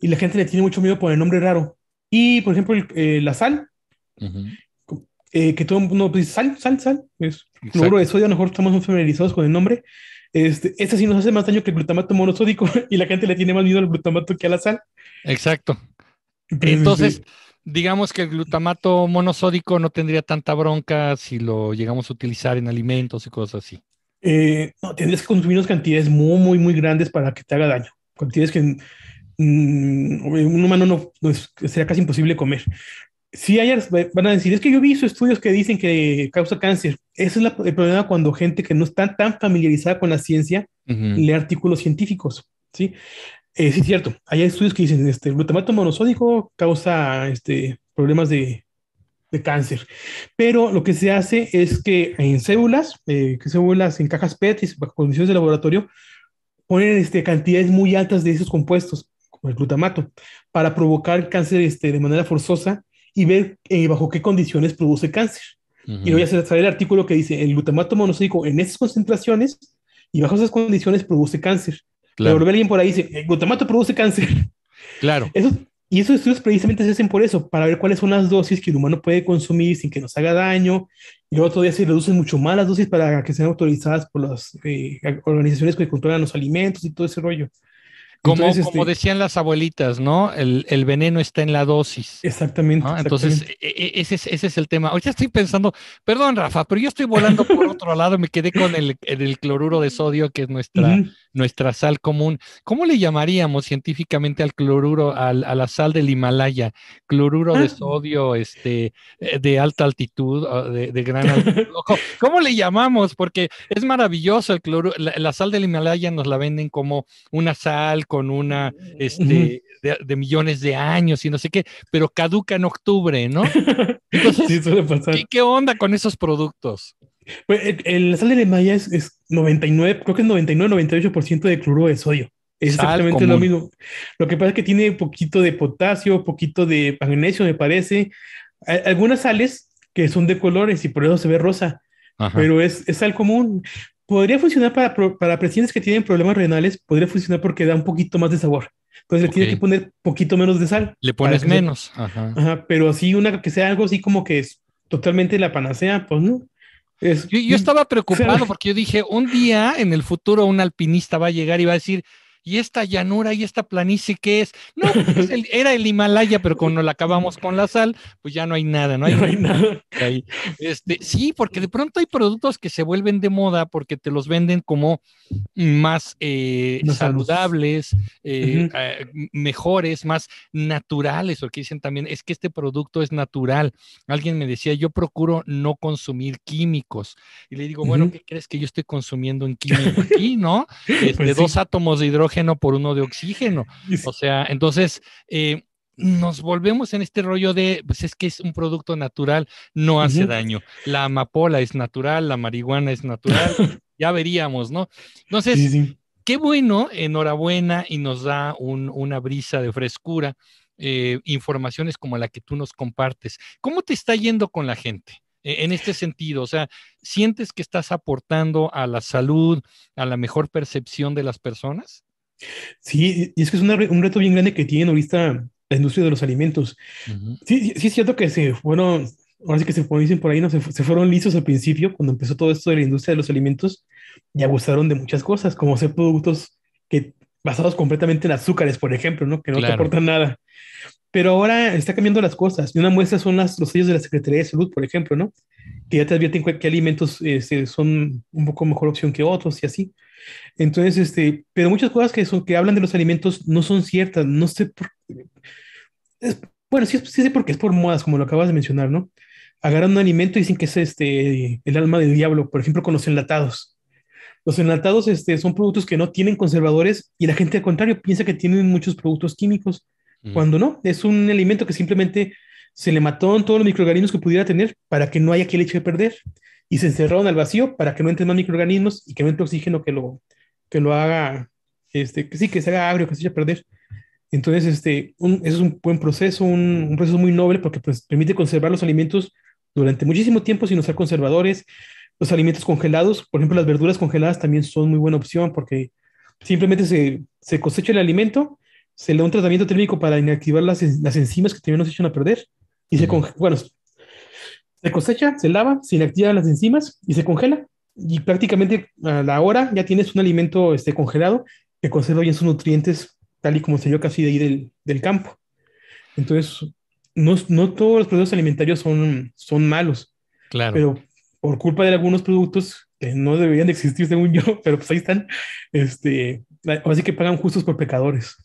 y la gente le tiene mucho miedo por el nombre raro. Y, por ejemplo, eh, la sal. Eh, que todo el mundo dice, pues, sal, sal, sal. Es pues, cloro de sodio, a lo mejor estamos familiarizados con el nombre. Este, este sí nos hace más daño que el glutamato monosódico y la gente le tiene más miedo al glutamato que a la sal. Exacto. Pues, Entonces, digamos que el glutamato monosódico no tendría tanta bronca si lo llegamos a utilizar en alimentos y cosas así. Eh, no, tendrías que consumir unas cantidades muy, muy, muy grandes para que te haga daño. Cantidades que mm, un humano no, no sería casi imposible comer sí van a decir, es que yo vi visto estudios que dicen que causa cáncer. Ese es el problema cuando gente que no está tan familiarizada con la ciencia lee artículos científicos, ¿sí? Eh, sí, es cierto. Hay estudios que dicen, este, glutamato monosódico causa este, problemas de, de cáncer. Pero lo que se hace es que en células, eh, que células en cajas petri bajo condiciones de laboratorio, ponen este, cantidades muy altas de esos compuestos, como el glutamato, para provocar cáncer este, de manera forzosa y ver eh, bajo qué condiciones produce cáncer. Y luego Y voy a el artículo que dice, el glutamato monosódico en esas concentraciones y bajo esas condiciones produce cáncer. Claro. Pero alguien por ahí dice, el eh, glutamato produce cáncer. Claro. Eso, y esos estudios precisamente se hacen por eso, para ver cuáles son las dosis que el humano puede consumir sin que nos haga daño. Y luego todavía se reducen mucho más las dosis para que sean autorizadas por las eh, organizaciones que controlan los alimentos y todo ese rollo. Como, este decían las abuelitas, ¿no? El, el, veneno está en la dosis. Exactamente. Entonces, e, e, Ese, es, ese es el tema. hoy ya estoy pensando, perdón, Rafa, pero yo estoy volando por otro lado, me quedé con el, cloruro de sodio, que es nuestra, nuestra sal común. ¿Cómo le llamaríamos científicamente al cloruro, a la sal del Himalaya? Cloruro de ah. sodio, este, eh, de alta altitud, de, gran altitud. ¿Cómo le llamamos? Porque es maravilloso el cloruro. la sal del Himalaya nos la venden como una sal con una este, de, millones de años y no sé qué, pero caduca en octubre, ¿no? Entonces, sí, ¿qué, ¿qué, onda con esos productos? Pues la sal de maya es, 99, creo que es 99-98% de cloruro de sodio. Es exactamente lo mismo. Lo que pasa es que tiene un poquito de potasio, poquito de magnesio, me parece. algunas sales que son de colores y por eso se ve rosa, pero es, es sal común podría funcionar para, para pacientes que tienen problemas renales, podría funcionar porque da un poquito más de sabor. Entonces le tienes que poner poquito menos de sal. Le pones menos. Ajá. Ajá. Pero así una que sea algo así como que es totalmente la panacea, pues no. yo, estaba preocupado porque yo dije, un día en el futuro un alpinista va a llegar y va a decir, ¿y esta llanura y esta planicie que es? No, pues, era el Himalaya, pero cuando la acabamos con la sal, pues ya no hay nada, no hay, nada. Ahí. Este, sí, porque de pronto hay productos que se vuelven de moda porque te los venden como más eh, saludables, eh, eh, mejores, más naturales, porque dicen también, es que este producto es natural. Alguien me decía, yo procuro no consumir químicos. Y le digo, bueno, ¿qué crees que yo estoy consumiendo en químico aquí, no? Pues este, Dos átomos de hidrógeno por uno de oxígeno. O sea, entonces eh, nos volvemos en este rollo de, pues es que es un producto natural, no hace daño. La amapola es natural, la marihuana es natural, ya veríamos, ¿no? Entonces, qué bueno, enhorabuena y nos da una brisa de frescura. Eh, informaciones como la que tú nos compartes. ¿Cómo te está yendo con la gente? Eh, en este sentido? O sea, ¿sientes que estás aportando a la salud, a la mejor percepción de las personas? Sí, y es que es un reto bien grande que tiene ahorita la industria de los alimentos. sí, sí, es cierto que se fueron, ahora sí que se ponen por ahí, no se, fueron lisos al principio cuando empezó todo esto de la industria de los alimentos y gustaron de muchas cosas, como hacer productos que basados completamente en azúcares, por ejemplo, ¿no? que no te aportan nada. Pero ahora está cambiando las cosas. Y una muestra son las, los sellos de la Secretaría de Salud, por ejemplo, ¿no? Que ya te advierten qué alimentos este, son un poco mejor opción que otros y así. Entonces, este, pero muchas cosas que, son, que hablan de los alimentos no son ciertas, no sé por Bueno, sí, sí sé porque es por modas, como lo acabas de mencionar, ¿no? Agarran un alimento y dicen que es este, el alma del diablo, por ejemplo, con los enlatados. Los enlatados este, son productos que no tienen conservadores y la gente al contrario piensa que tienen muchos productos químicos, mm. cuando no, es un alimento que simplemente se le mató en todos los microorganismos que pudiera tener para que no haya que leche a perder y se encerraron al vacío para que no entren más microorganismos y que no entre oxígeno que lo, que lo haga, este, que sí, que se haga agrio, que se eche a perder. Entonces, este, es un buen proceso, un, un proceso muy noble porque pues, permite conservar los alimentos durante muchísimo tiempo sin usar conservadores. Los alimentos congelados, por ejemplo, las verduras congeladas también son muy buena opción porque simplemente se, se cosecha el alimento, se le da un tratamiento térmico para inactivar las, las enzimas que también nos echan a perder y se, bueno, se cosecha, se lava, se inactiva las enzimas y se congela. Y prácticamente a la hora ya tienes un alimento este, congelado que conserva bien sus nutrientes, tal y como se dio casi de ahí del, campo. Entonces, no, todos los productos alimentarios son, son malos. Claro. Pero por culpa de algunos productos que no deberían de existir, según yo, pero pues ahí están, este, así que pagan justos por pecadores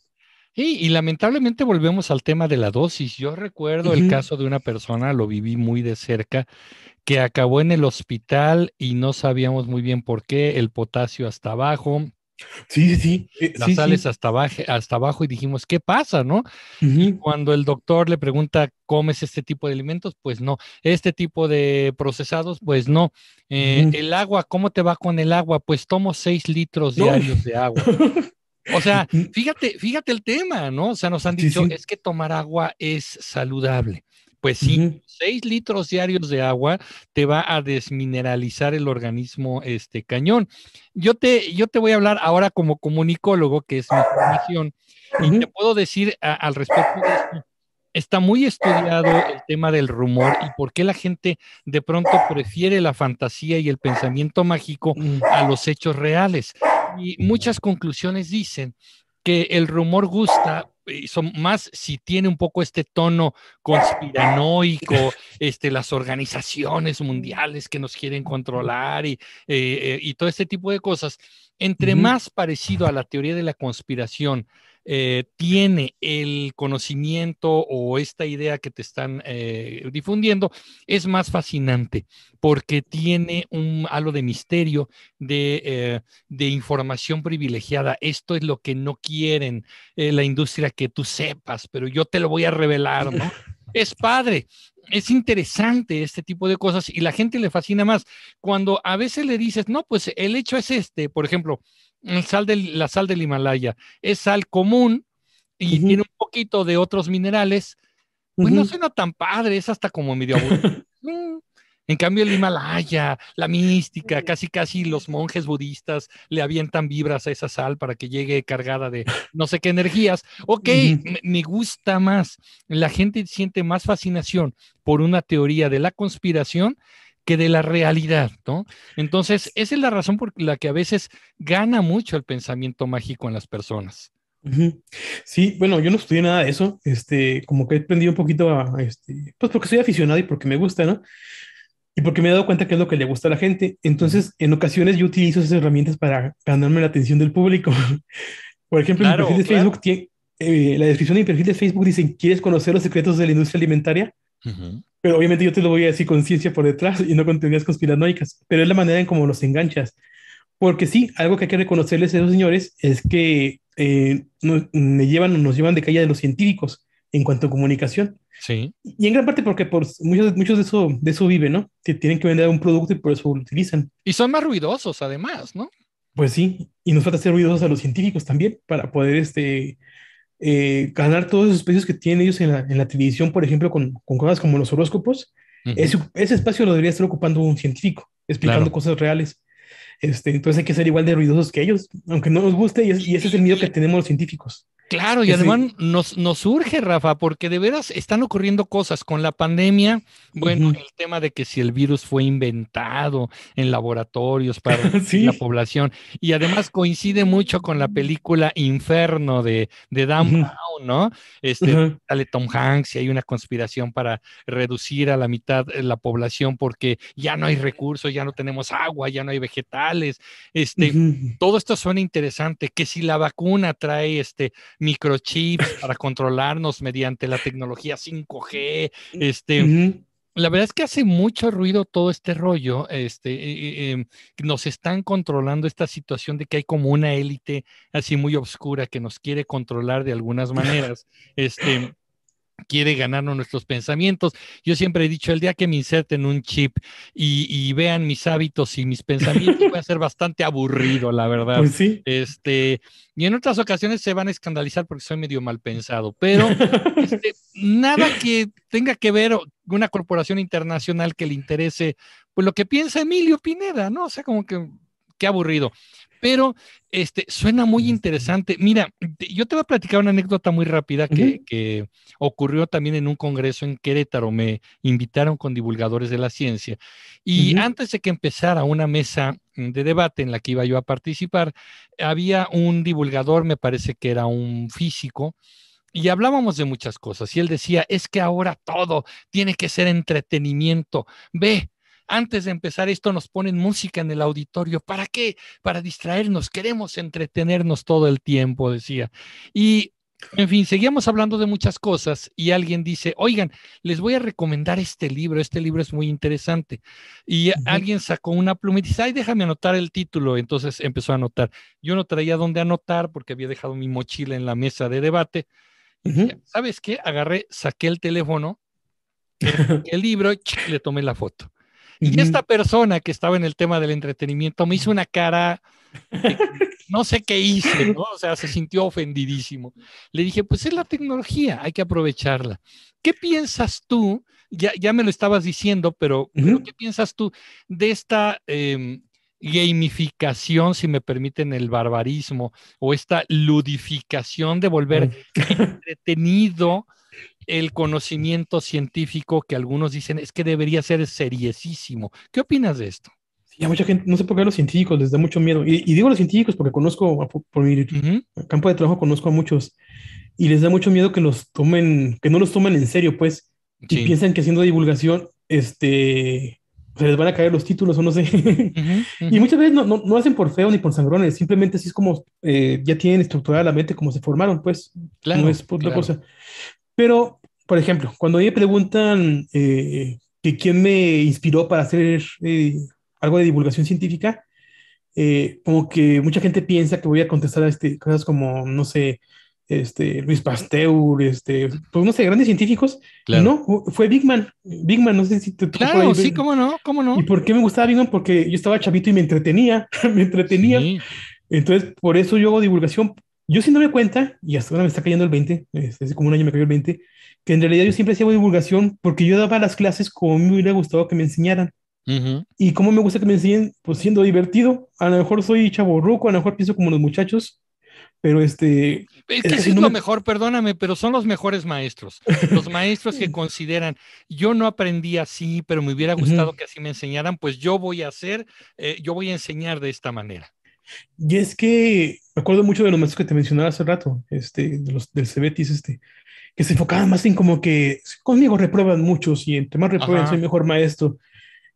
y lamentablemente volvemos al tema de la dosis. Yo recuerdo el caso de una persona, lo viví muy de cerca, que acabó en el hospital y no sabíamos muy bien por qué, el potasio hasta abajo. Sí, sí, sí. Eh, las sales Hasta, abajo, hasta abajo y dijimos, ¿qué pasa, no? Y cuando el doctor le pregunta, ¿comes este tipo de alimentos? Pues no. ¿Este tipo de procesados? Pues no. Eh, el agua, ¿cómo te va con el agua? Pues tomo seis litros diarios de agua. O sea, fíjate, fíjate el tema, ¿no? O sea, nos han dicho, es que tomar agua es saludable. Pues sí, 6 seis litros diarios de agua te va a desmineralizar el organismo este cañón. Yo te, yo te voy a hablar ahora como comunicólogo, que es mi formación, y te puedo decir al respecto está muy estudiado el tema del rumor y por qué la gente de pronto prefiere la fantasía y el pensamiento mágico a los hechos reales. Y muchas conclusiones dicen que el rumor gusta eh, son más si tiene un poco este tono conspiranoico, este, las organizaciones mundiales que nos quieren controlar y, eh, eh, todo este tipo de cosas. Entre más parecido a la teoría de la conspiración eh, tiene el conocimiento o esta idea que te están eh, difundiendo, es más fascinante porque tiene un halo de misterio, de, eh, de información privilegiada. Esto es lo que no quieren la industria que tú sepas, pero yo te lo voy a revelar, ¿no? Es padre, es interesante este tipo de cosas y la gente le fascina más. Cuando a veces le dices, no, pues el hecho es este, por ejemplo, sal de, la sal del Himalaya. Es sal común y tiene un poquito de otros minerales. Pues no suena tan padre, es hasta como medio aburrido. En cambio, el Himalaya, la mística, casi casi los monjes budistas le avientan vibras a esa sal para que llegue cargada de no sé qué energías. Ok, me gusta más. La gente siente más fascinación por una teoría de la conspiración que de la realidad, ¿no? Entonces, esa es la razón por la que a veces gana mucho el pensamiento mágico en las personas. Sí, bueno, yo no estudié nada de eso, este, como que he aprendido un poquito a, este, pues porque soy aficionado y porque me gusta, ¿no? Y porque me he dado cuenta que es lo que le gusta a la gente. Entonces, en ocasiones yo utilizo esas herramientas para ganarme la atención del público. Por ejemplo, en mi perfil de Facebook tiene, eh, la descripción de mi perfil de Facebook dice ¿quieres conocer los secretos de la industria alimentaria? Pero obviamente yo te lo voy a decir con ciencia por detrás y no con teorías conspiranoicas, pero es la manera en cómo los enganchas. Porque sí, algo que hay que reconocerles a esos señores es que eh, nos, me llevan, nos llevan de calle de los científicos en cuanto a comunicación. Sí. Y en gran parte porque por muchos, de, eso, de eso vive, ¿no? Que tienen que vender un producto y por eso lo utilizan. Y son más ruidosos además, ¿no? Pues sí, y nos falta ser ruidosos a los científicos también para poder este, eh, ganar todos esos espacios que tienen ellos en la, televisión, por ejemplo, con, con, cosas como los horóscopos, ese, espacio lo debería estar ocupando un científico, explicando cosas reales. Este, entonces hay que ser igual de ruidosos que ellos, aunque no nos guste, y ese es el miedo que tenemos los científicos. Claro, y además nos, nos surge Rafa, porque de veras están ocurriendo cosas con la pandemia. Bueno, el tema de que si el virus fue inventado en laboratorios para la población. Y además coincide mucho con la película Inferno de, de Dan Brown, ¿no? Este, sale Tom Hanks y hay una conspiración para reducir a la mitad eh, la población porque ya no hay recursos, ya no tenemos agua, ya no hay vegetales. Este, todo esto suena interesante, que si la vacuna trae este microchips para controlarnos mediante la tecnología 5G, mm. este... La verdad es que hace mucho ruido todo este rollo. Este, eh, eh, em, nos están controlando esta situación de que hay como una élite así muy oscura que nos quiere controlar de algunas maneras. Este, quiere ganarnos nuestros pensamientos. Yo siempre he dicho, el día que me inserten un chip y, vean mis hábitos y mis pensamientos, voy a ser bastante aburrido, la verdad. Pues sí. Este, y en otras ocasiones se van a escandalizar porque soy medio mal pensado, pero este, nada que tenga que ver una corporación internacional que le interese, pues lo que piensa Emilio Pineda, ¿no? O sea, como que qué aburrido. Pero este, suena muy interesante. Mira, yo te voy a platicar una anécdota muy rápida que, ocurrió también en un congreso en Querétaro. Me invitaron con divulgadores de la ciencia. Y antes de que empezara una mesa de debate en la que iba yo a participar, había un divulgador, me parece que era un físico, y hablábamos de muchas cosas. Y él decía, es que ahora todo tiene que ser entretenimiento. Ve, antes de empezar esto nos ponen música en el auditorio. ¿Para qué? Para distraernos, queremos entretenernos todo el tiempo, decía. Y en fin, seguíamos hablando de muchas cosas y alguien dice, oigan, les voy a recomendar este libro, este libro es muy interesante. Y alguien sacó una pluma y dice, ay, déjame anotar el título. Entonces empezó a anotar. Yo no traía dónde anotar porque había dejado mi mochila en la mesa de debate. ¿Sabes qué? Agarré, saqué el teléfono, el libro, le tomé la foto. Y esta persona que estaba en el tema del entretenimiento me hizo una cara, no sé qué hice, ¿no? O sea, se sintió ofendidísimo. Le dije, pues es la tecnología, hay que aprovecharla. ¿Qué piensas tú? Ya, ya me lo estabas diciendo, pero, ¿qué piensas tú de esta em, gamificación, si me permiten el barbarismo, o esta ludificación de volver entretenido? el conocimiento científico que algunos dicen es que debería ser seriesísimo. ¿Qué opinas de esto? Sí, a mucha gente, no sé por qué a los científicos les da mucho miedo. Y, digo a los científicos porque conozco, por, mi campo de trabajo conozco a muchos, y les da mucho miedo que los tomen, que no los tomen en serio, pues, y piensan que haciendo divulgación, este, se les van a caer los títulos o no sé. Y muchas veces no, no, hacen por feo ni por sangrones, simplemente así es como eh, ya tienen estructurada la mente como se formaron, pues. no es por otra cosa. Pero, por ejemplo, cuando me preguntan eh, que quién me inspiró para hacer eh, algo de divulgación científica, eh, como que mucha gente piensa que voy a contestar a este, cosas como, no sé, este, Luis Pasteur, este, pues no sé, grandes científicos. Claro. No, fue Bigman. Bigman, no sé si te Claro, sí, cómo no, cómo no. ¿Y por qué me gustaba Bigman? Porque yo estaba chavito y me entretenía, me entretenía. Entonces, por eso yo hago divulgación, yo sin darme cuenta, y hasta ahora me está cayendo el 20, hace como un año me cayó el 20, que en realidad yo siempre hacía divulgación porque yo daba las clases como me hubiera gustado que me enseñaran. Y como me gusta que me enseñen, pues siendo divertido. A lo mejor soy chaborruco, a lo mejor pienso como los muchachos, pero este... Es que lo mejor, perdóname, pero son los mejores maestros. Los maestros que consideran, yo no aprendí así, pero me hubiera gustado que así me enseñaran, pues yo voy a hacer, eh, yo voy a enseñar de esta manera. Y es que me acuerdo mucho de los maestros que te mencionaba hace rato, este, de los del Cebetis, este, que se enfocaban más en como que conmigo reprueban muchos y en más reprueban soy mejor maestro.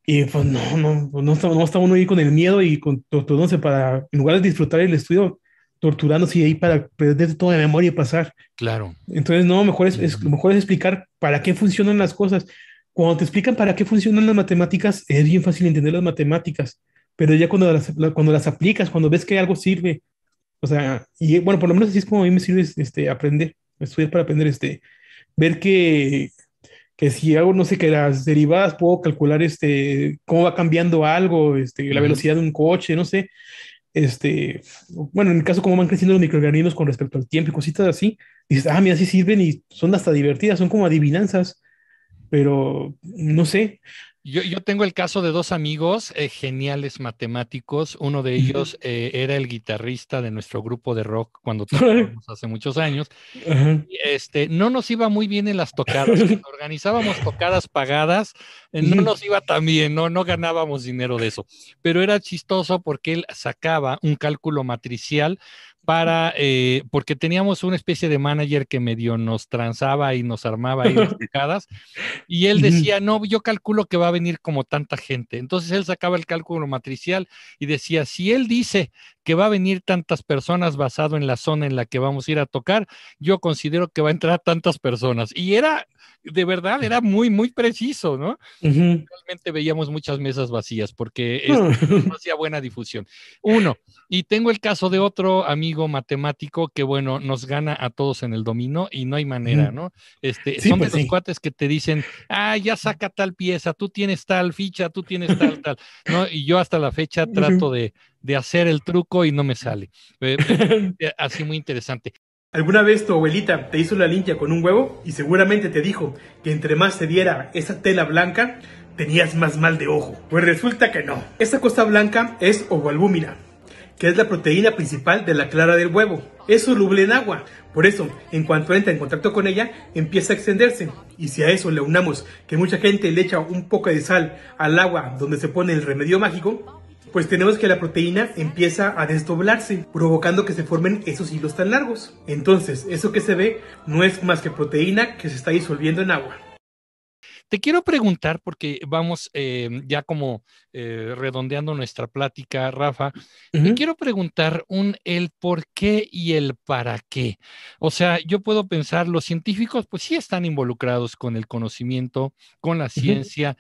Y pues no, no, pues no está, uno ahí con el miedo y con torturándose para, en lugar de disfrutar el estudio, torturándose ahí para perder toda la memoria y pasar. Claro. Entonces, no, mejor es, es, mejor es explicar para qué funcionan las cosas. Cuando te explican para qué funcionan las matemáticas, es bien fácil entender las matemáticas pero ya cuando las, cuando las aplicas, cuando ves que algo sirve, o sea, y bueno, por lo menos así es como a mí me sirve este, aprender, estudiar para aprender, este, ver que, que si hago, no sé, que las derivadas puedo calcular, este, cómo va cambiando algo, este, la velocidad de un coche, no sé, este, bueno, en el caso cómo van creciendo los microorganismos con respecto al tiempo y cositas así, dices, ah, mira, sí sirven y son hasta divertidas, son como adivinanzas, pero no sé, yo, tengo el caso de dos amigos eh, geniales matemáticos. Uno de ellos eh, era el guitarrista de nuestro grupo de rock cuando tocábamos hace muchos años. este, no nos iba muy bien en las tocadas. organizábamos tocadas pagadas, eh, no nos iba tan bien, no ganábamos dinero de eso. Pero era chistoso porque él sacaba un cálculo matricial para, eh, porque teníamos una especie de manager que medio nos transaba y nos armaba ahí las y él decía, no, yo calculo que va a venir como tanta gente. Entonces él sacaba el cálculo matricial y decía, si él dice que va a venir tantas personas basado en la zona en la que vamos a ir a tocar, yo considero que va a entrar tantas personas. Y era, de verdad, era muy, muy preciso, ¿no? Realmente veíamos muchas mesas vacías porque no hacía buena difusión. Uno, y tengo el caso de otro amigo matemático que, bueno, nos gana a todos en el dominó y no hay manera, ¿no? Este, son de pues los cuates que te dicen, ah, ya saca tal pieza, tú tienes tal ficha, tú tienes tal, tal, ¿no? Y yo hasta la fecha trato de de hacer el truco y no me sale. Así muy interesante. ¿Alguna vez tu abuelita te hizo la limpia con un huevo y seguramente te dijo que entre más se diera esa tela blanca, tenías más mal de ojo? Pues resulta que no. Esa cosa blanca es ovoalbúmina, que es la proteína principal de la clara del huevo. Es soluble en agua, por eso, en cuanto entra en contacto con ella, empieza a extenderse. Y si a eso le unamos que mucha gente le echa un poco de sal al agua donde se pone el remedio mágico, pues tenemos que la proteína empieza a desdoblarse, provocando que se formen esos hilos tan largos. Entonces, eso que se ve no es más que proteína que se está disolviendo en agua. Te quiero preguntar, porque vamos eh, ya como eh, redondeando nuestra plática, Rafa, te quiero preguntar un el por qué y el para qué. O sea, yo puedo pensar, los científicos pues sí están involucrados con el conocimiento, con la ciencia,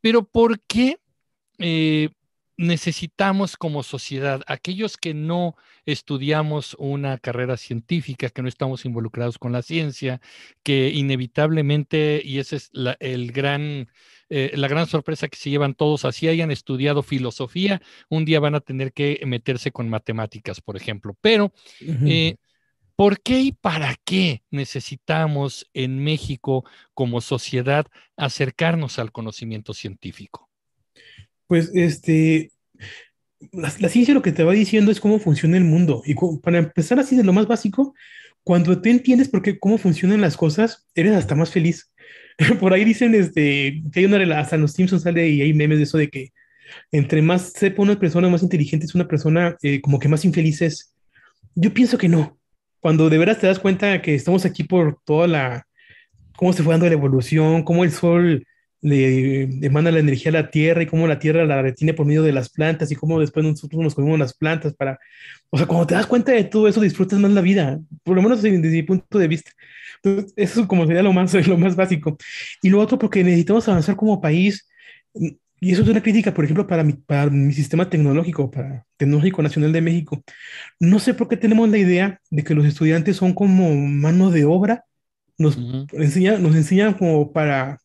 pero ¿por qué eh, necesitamos como sociedad, aquellos que no estudiamos una carrera científica, que no estamos involucrados con la ciencia, que inevitablemente, y esa es la, el gran, eh, la gran sorpresa que se llevan todos, así hayan estudiado filosofía, un día van a tener que meterse con matemáticas, por ejemplo. Pero, eh, ¿por qué y para qué necesitamos en México como sociedad acercarnos al conocimiento científico? pues este, la, ciencia lo que te va diciendo es cómo funciona el mundo. Y para empezar así de lo más básico, cuando te entiendes por qué, cómo funcionan las cosas, eres hasta más feliz. por ahí dicen este, que hay una hasta en los Simpsons sale y hay memes de eso de que entre más sepa una persona, más inteligente es una persona, eh, como que más infeliz es. Yo pienso que no. Cuando de veras te das cuenta que estamos aquí por toda la, cómo se fue dando la evolución, cómo el sol le manda la energía a la tierra y cómo la tierra la retiene por medio de las plantas y cómo después nosotros nos comemos las plantas para, o sea, cuando te das cuenta de todo eso disfrutas más la vida, por lo menos desde, mi punto de vista. Entonces, eso como sería lo más, lo más básico. Y lo otro, porque necesitamos avanzar como país, y eso es una crítica, por ejemplo, para mi, para mi sistema tecnológico, para Tecnológico Nacional de México. No sé por qué tenemos la idea de que los estudiantes son como mano de obra, nos, nos enseñan como para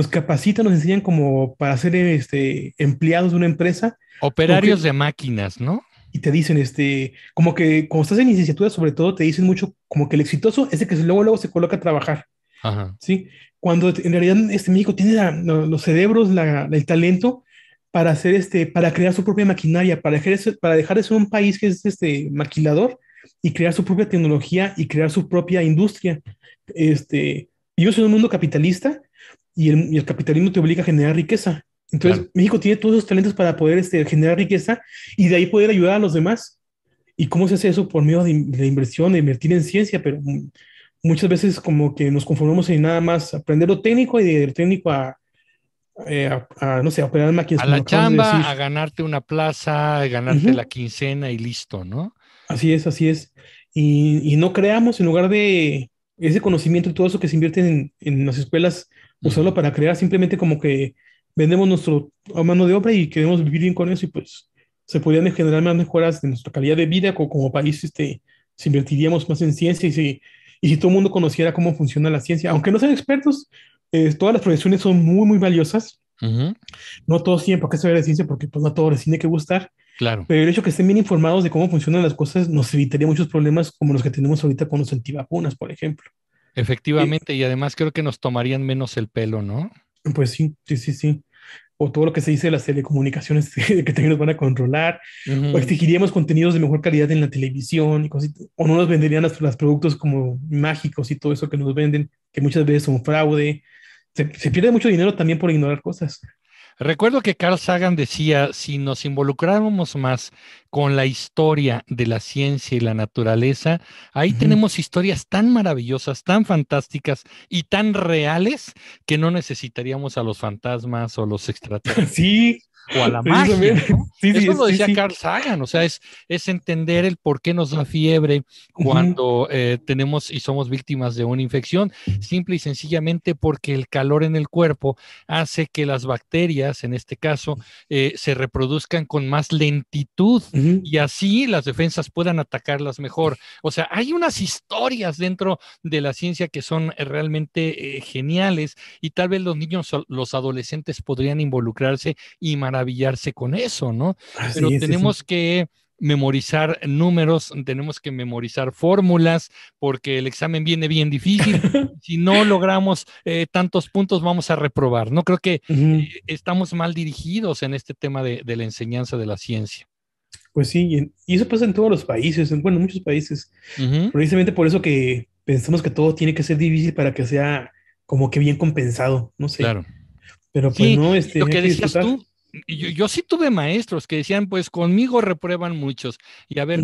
nos capacitan, nos enseñan como para ser este, empleados de una empresa. Operarios de máquinas, ¿no? Y te dicen, este, como que cuando estás en licenciatura, sobre todo, te dicen mucho como que el exitoso es el que luego, luego se coloca a trabajar. Ajá. Sí. Cuando en realidad este México tiene los cerebros, la, el talento para hacer este, para crear su propia maquinaria, para dejar, para dejar de ser un país que es este maquilador y crear su propia tecnología y crear su propia industria. Este, yo soy un mundo capitalista y el, capitalismo te obliga a generar riqueza. Entonces, México tiene todos esos talentos para poder este, generar riqueza y de ahí poder ayudar a los demás. ¿Y cómo se hace eso? Por medio de, inversión, de invertir en ciencia, pero muchas veces como que nos conformamos en nada más aprender lo técnico y de técnico eh, a, no sé, a operar máquinas. A la chamba, a ganarte una plaza, a ganarte la quincena y listo, ¿no? Así es, así es. Y, y, no creamos, en lugar de ese conocimiento y todo eso que se invierte en, en las escuelas o solo para crear, simplemente como que vendemos nuestro mano de obra y queremos vivir bien con eso y pues se podrían generar más mejoras de nuestra calidad de vida como, país, este, se invertiríamos más en ciencia y si, si todo el mundo conociera cómo funciona la ciencia, aunque no sean expertos, todas las proyecciones son muy, muy valiosas. No todos tienen que qué saber de ciencia porque pues no todos les tiene que gustar. Claro. Pero el hecho de que estén bien informados de cómo funcionan las cosas nos evitaría muchos problemas como los que tenemos ahorita con los antivacunas, por ejemplo. Efectivamente, y, además creo que nos tomarían menos el pelo, ¿no? Pues sí, sí, sí, sí o todo lo que se dice de las telecomunicaciones que también nos van a controlar, o exigiríamos contenidos de mejor calidad en la televisión, o no nos venderían los, los, productos como mágicos y todo eso que nos venden, que muchas veces son fraude. se, pierde mucho dinero también por ignorar cosas. Recuerdo que Carl Sagan decía, si nos involucráramos más con la historia de la ciencia y la naturaleza, ahí tenemos historias tan maravillosas, tan fantásticas y tan reales que no necesitaríamos a los fantasmas o los extraterrestres. Sí, o a la magia. eso lo decía Carl Sagan, o sea, es, es entender el por qué nos da fiebre cuando eh, tenemos y somos víctimas de una infección, simple y sencillamente porque el calor en el cuerpo hace que las bacterias, en este caso, eh, se reproduzcan con más lentitud y así las defensas puedan atacarlas mejor. O sea, hay unas historias dentro de la ciencia que son realmente eh, geniales y tal vez los niños, los adolescentes podrían involucrarse y maravillarse con eso, ¿no? Pero tenemos que memorizar números, tenemos que memorizar fórmulas, porque el examen viene bien difícil. si no logramos eh, tantos puntos, vamos a reprobar. No creo que eh, estamos mal dirigidos en este tema de, la enseñanza de la ciencia. Pues sí, y eso pasa en todos los países, en, bueno, muchos países. Precisamente por eso que pensamos que todo tiene que ser difícil para que sea como que bien compensado, no Claro. Pero pues no, este, lo que, decías tú, yo, sí tuve maestros que decían, pues conmigo reprueban muchos y a ver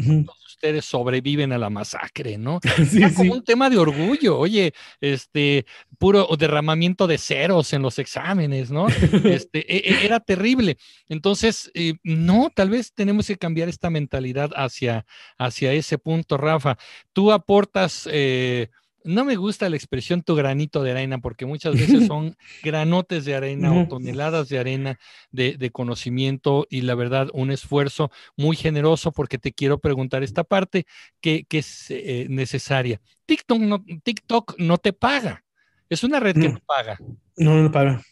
ustedes sobreviven a la masacre, ¿no? Era como un tema de orgullo, oye, este, puro derramamiento de ceros en los exámenes, ¿no? Este, e, e, era terrible. Entonces, eh, no, tal vez tenemos que cambiar esta mentalidad hacia, hacia ese punto, Rafa. Tú aportas... Eh, no me gusta la expresión tu granito de arena, porque muchas veces son granotes de arena o toneladas de arena de, conocimiento y la verdad un esfuerzo muy generoso porque te quiero preguntar esta parte que, es eh, necesaria. TikTok no, TikTok no te paga. Es una red que no paga. No, no paga.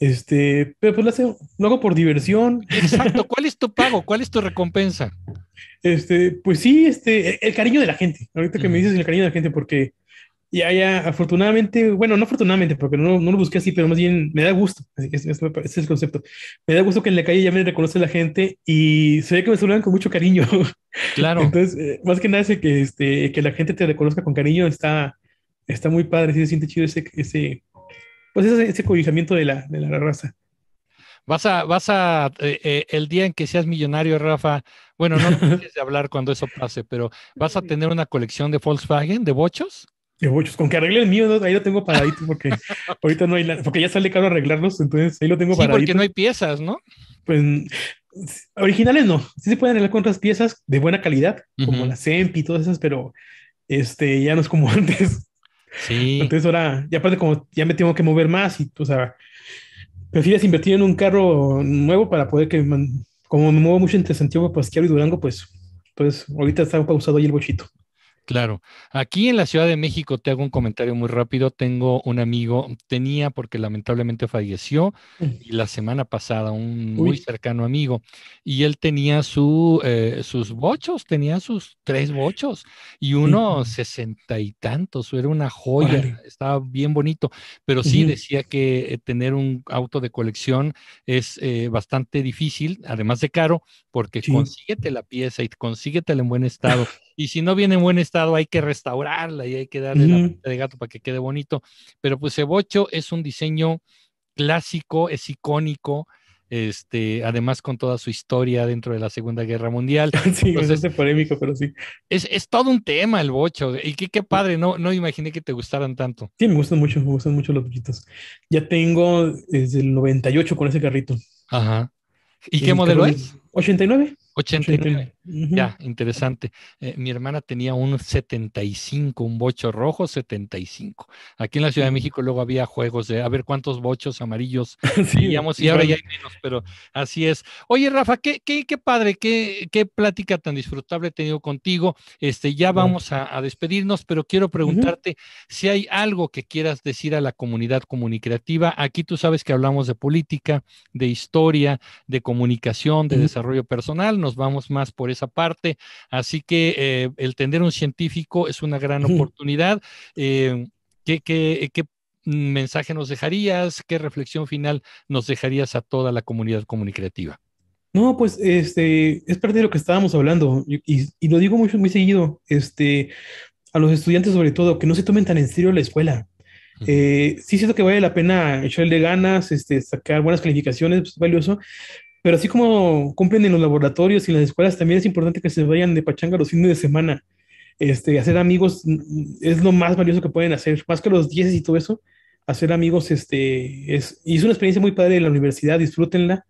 Este, pero pues lo, hago por diversión. Exacto. ¿Cuál es tu pago? ¿Cuál es tu recompensa? Este, pues sí, este, el, cariño de la gente. Ahorita que me dices el cariño de la gente, porque y allá, afortunadamente, bueno, no afortunadamente, porque no, lo busqué así, pero más bien me da gusto. Ese es, el concepto. Me da gusto que en la calle ya me reconoce la gente y se ve que me saludan con mucho cariño. Claro. Entonces, eh, más que nada, que, este, que la gente te reconozca con cariño está, está muy padre. Sí, se siente chido ese, ese, pues ese, cobijamiento de la, raza. Vas a, vas a, eh, eh, el día en que seas millonario, Rafa, bueno, no, de hablar cuando eso pase, pero vas a tener una colección de Volkswagen, de bochos con que arregle el mío, ahí lo tengo paradito porque ahorita no hay porque ya sale caro arreglarlos, entonces ahí lo tengo sí, Porque no hay piezas, ¿no? Pues originales no, sí se pueden arreglar con otras piezas de buena calidad, como la Semp y todas esas, pero este ya no es como antes. Sí. Entonces ahora, ya aparte como ya me tengo que mover más y, tú sabes prefieres invertir en un carro nuevo para poder que, como me muevo mucho entre Santiago Pascual y Durango, pues, pues ahorita está pausado ahí el bochito. Claro. Aquí en la Ciudad de México te hago un comentario muy rápido. Tengo un amigo, tenía porque lamentablemente falleció mm. y la semana pasada, un muy cercano amigo, y él tenía su, eh, sus bochos, tenía sus tres bochos y uno sesenta y tantos, era una joya, estaba bien bonito, pero sí decía que eh, tener un auto de colección es eh, bastante difícil, además de caro, porque consíguete la pieza y consíguetela en buen estado y si no viene en buen estado hay que restaurarla y hay que darle la de gato para que quede bonito. Pero pues el bocho es un diseño clásico, es icónico, este, además con toda su historia dentro de la Segunda Guerra Mundial. Sí, Entonces, es polémico, pero sí. Es, todo un tema el bocho, y qué, padre, no, no imaginé que te gustaran tanto. Sí, me gustan mucho, me gustan mucho los bochitos. Ya tengo desde el 98 con ese carrito. Ajá. ¿Y, ¿Y qué modelo es? 89. 89. Ya, interesante. Eh, mi hermana tenía un 75, un bocho rojo 75. Aquí en la Ciudad de mm. México luego había juegos de a ver cuántos bochos amarillos teníamos y ahora ya hay menos, pero así es. Oye, Rafa, qué, qué, qué padre, qué, qué plática tan disfrutable he tenido contigo. Este, ya vamos a, despedirnos, pero quiero preguntarte si hay algo que quieras decir a la comunidad comunicreativa. Aquí tú sabes que hablamos de política, de historia, de comunicación, de desarrollo personal nos vamos más por esa parte. Así que eh, el tener un científico es una gran oportunidad. Eh, ¿qué, mensaje nos dejarías? ¿Qué reflexión final nos dejarías a toda la comunidad comunicativa? No, pues este, es parte de lo que estábamos hablando y, lo digo muy, muy seguido, este, a los estudiantes sobre todo, que no se tomen tan en serio la escuela. Eh, sí siento que vale la pena echarle ganas, este, sacar buenas calificaciones, pues, es valioso, pero así como cumplen en los laboratorios y en las escuelas, también es importante que se vayan de pachanga los fines de semana. Este, hacer amigos mm, mm, es lo más valioso que pueden hacer, más que los 10 y todo eso. Hacer amigos este, es, y es una experiencia muy padre en la universidad, disfrútenla.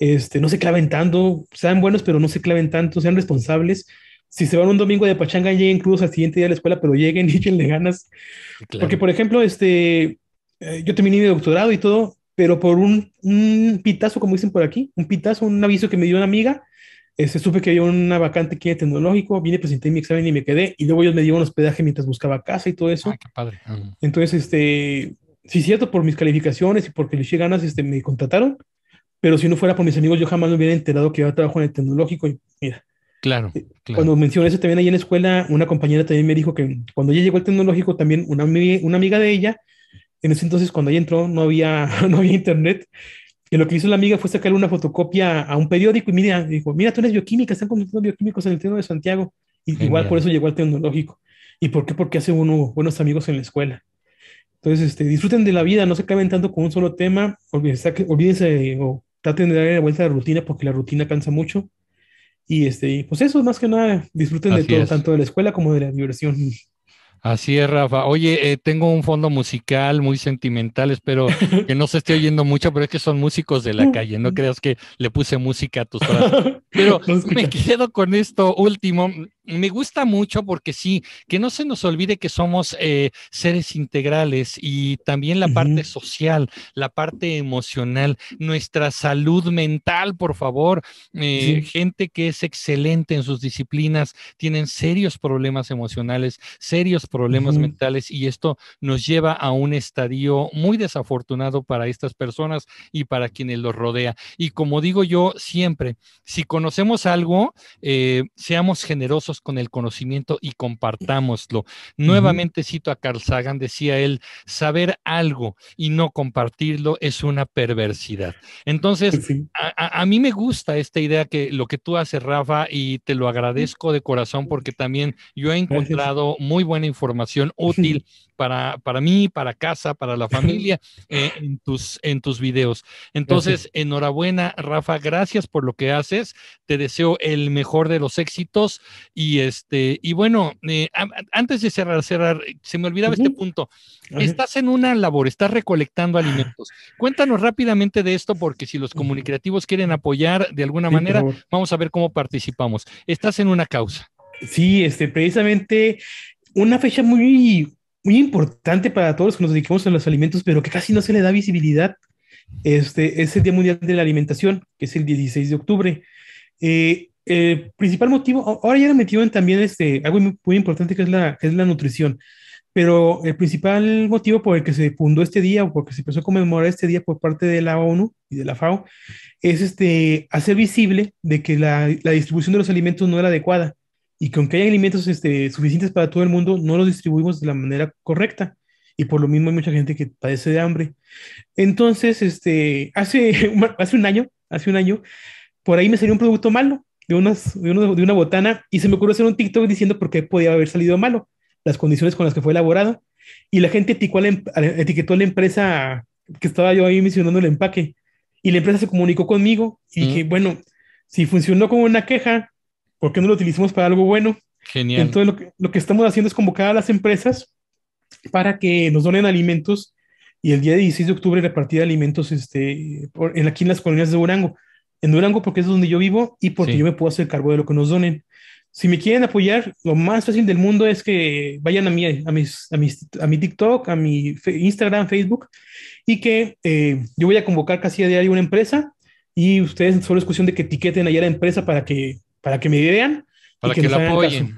este, no se claven tanto, sean buenos, pero no se claven tanto, sean responsables. Si se van un domingo de pachanga, lleguen crudos al siguiente día de la escuela, pero lleguen y échenle ganas. Porque, por ejemplo, este, eh, yo terminé mi doctorado y todo, pero por un, pitazo, como dicen por aquí, un pitazo, un aviso que me dio una amiga, este, supe que había una vacante que era tecnológico, vine, presenté mi examen y me quedé, y luego ellos me dieron hospedaje mientras buscaba casa y todo eso. Ah, qué padre. Entonces, este, sí, cierto, por mis calificaciones y porque les eché ganas, este, me contrataron, pero si no fuera por mis amigos, yo jamás me hubiera enterado que a trabajo en el tecnológico, y mira. Eh, claro, Cuando mencioné eso también ahí en la escuela, una compañera también me dijo que cuando ella llegó al tecnológico, también una, una amiga de ella en ese entonces, cuando ella entró, no había, no había internet. Y lo que hizo la amiga fue sacar una fotocopia a un periódico y mira, dijo, mira, tú eres bioquímica, están conduciendo bioquímicos en el Tecnológico de Santiago. Y igual por eso llegó al tecnológico. ¿Y por qué? Porque hace uno buenos amigos en la escuela. Entonces, este, disfruten de la vida, no se acaben tanto con un solo tema, olvídense, olvídense o traten de darle la vuelta a la rutina porque la rutina cansa mucho. Y este, pues eso, más que nada, disfruten de todo, tanto de la escuela como de la diversión. Así es, Rafa. Oye, eh, tengo un fondo musical muy sentimental, espero que no se esté oyendo mucho, pero es que son músicos de la calle, no creas que le puse música a tus frases. Pero me quedo con esto último, me gusta mucho porque sí, que no se nos olvide que somos eh, seres integrales y también la parte social, la parte emocional, nuestra salud mental, por favor. Eh, gente que es excelente en sus disciplinas, tienen serios problemas emocionales, serios problemas mentales y esto nos lleva a un estadio muy desafortunado para estas personas y para quienes los rodea. Y como digo yo siempre, si conocemos algo, eh, seamos generosos con el conocimiento y compartámoslo. Nuevamente cito a Carl Sagan, decía él, saber algo y no compartirlo es una perversidad. Entonces, a, mí me gusta esta idea que lo que tú haces, Rafa, y te lo agradezco de corazón porque también yo he encontrado muy buena información útil para, mí, para casa, para la familia, eh, en, tus, en tus videos. Entonces, enhorabuena, Rafa, gracias por lo que haces. Te deseo el mejor de los éxitos. Y este, y bueno, eh, antes de cerrar, cerrar, se me olvidaba este punto. Estás en una labor, estás recolectando ah. alimentos. Cuéntanos rápidamente de esto, porque si los comunicativos quieren apoyar de alguna manera, vamos a ver cómo participamos. Estás en una causa. Sí, este, precisamente una fecha muy muy importante para todos los que nos dedicamos a los alimentos, pero que casi no se le da visibilidad. Este es el Día Mundial de la Alimentación, que es el 16 de octubre. Eh, el principal motivo, ahora ya lo metieron también este, algo muy, muy importante que es, la, es la nutrición, pero el principal motivo por el que se fundó este día o por el que se empezó a conmemorar este día por parte de la ONU y de la FAO es este, hacer visible de que la, la distribución de los alimentos no era adecuada y que aunque hay alimentos este, suficientes para todo el mundo, no los distribuimos de la manera correcta. Y por lo mismo hay mucha gente que padece de hambre. Entonces, este, hace, hace un año, hace un año, por ahí me salió un producto malo de, unas, de, una botana y se me ocurrió hacer un TikTok diciendo por qué podía haber salido malo, las condiciones con las que fue elaborado. Y la gente etiquetó a la, em, empresa que estaba yo ahí mencionando el empaque. Y la empresa se comunicó conmigo y que bueno, si funcionó como una queja, ¿por qué no lo utilizamos para algo bueno? Genial. Entonces, lo que, lo que estamos haciendo es convocar a las empresas para que nos donen alimentos y el día 16 de octubre repartir alimentos este, en, aquí en las colonias de Durango. En Durango, porque es donde yo vivo y porque yo me puedo hacer cargo de lo que nos donen. Si me quieren apoyar, lo más fácil del mundo es que vayan a mi, a mis, a mi TikTok, a mi Instagram, Facebook, y que eh, yo voy a convocar casi a diario una empresa y ustedes solo es cuestión de que etiqueten allá la empresa para que para que me vean. Para que, la apoyen.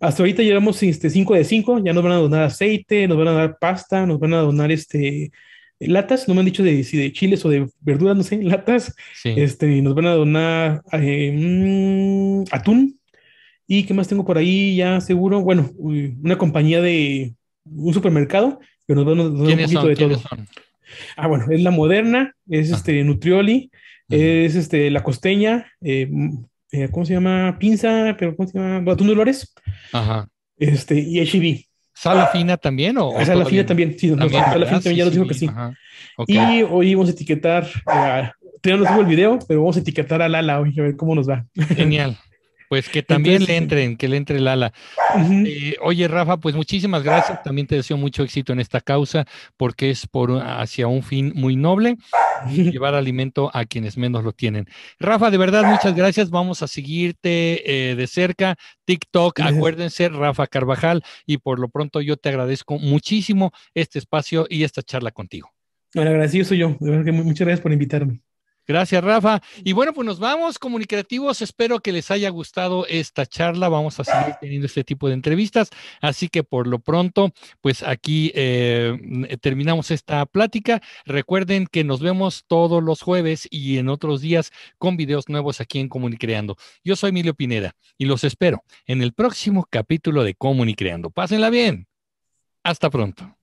Hasta ahorita llevamos este, 5 de 5, ya nos van a donar aceite, nos van a dar pasta, nos van a donar este, latas, no me han dicho de, si de chiles o de verduras, no sé, latas. Este, nos van a donar eh, mm, atún. ¿Y qué más tengo por ahí? Ya seguro, bueno, una compañía de un supermercado que nos van a donar un poquito de todo. Ah, bueno, es la moderna, es ah. este Nutrioli, es este la costeña, eh, eh, ¿cómo se llama? Pinza, pero ¿cómo se llama? Batún Dolores. Ajá. Este, y HIV. ¿Sala fina también? O, o ah, Sala fina también, sí. ¿También, también ya nos dijo que sí. Y hoy vamos a etiquetar, eh, todavía no el video, pero vamos a etiquetar a Lala hoy, a ver cómo nos va. Genial. Pues que también le entren, que le entre el ala. Eh, oye, Rafa, pues muchísimas gracias. También te deseo mucho éxito en esta causa, porque es por hacia un fin muy noble, llevar alimento a quienes menos lo tienen. Rafa, de verdad, muchas gracias. Vamos a seguirte eh, de cerca. TikTok, acuérdense, Rafa Carvajal, y por lo pronto yo te agradezco muchísimo este espacio y esta charla contigo. Bueno, agradecido soy yo. muchas gracias por invitarme. Gracias, Rafa. Y bueno, pues nos vamos, comunicativos. Espero que les haya gustado esta charla. Vamos a seguir teniendo este tipo de entrevistas. Así que por lo pronto, pues aquí eh, terminamos esta plática. Recuerden que nos vemos todos los jueves y en otros días con videos nuevos aquí en Comunicreando. Yo soy Emilio Pineda y los espero en el próximo capítulo de Comunicreando. Pásenla bien. Hasta pronto.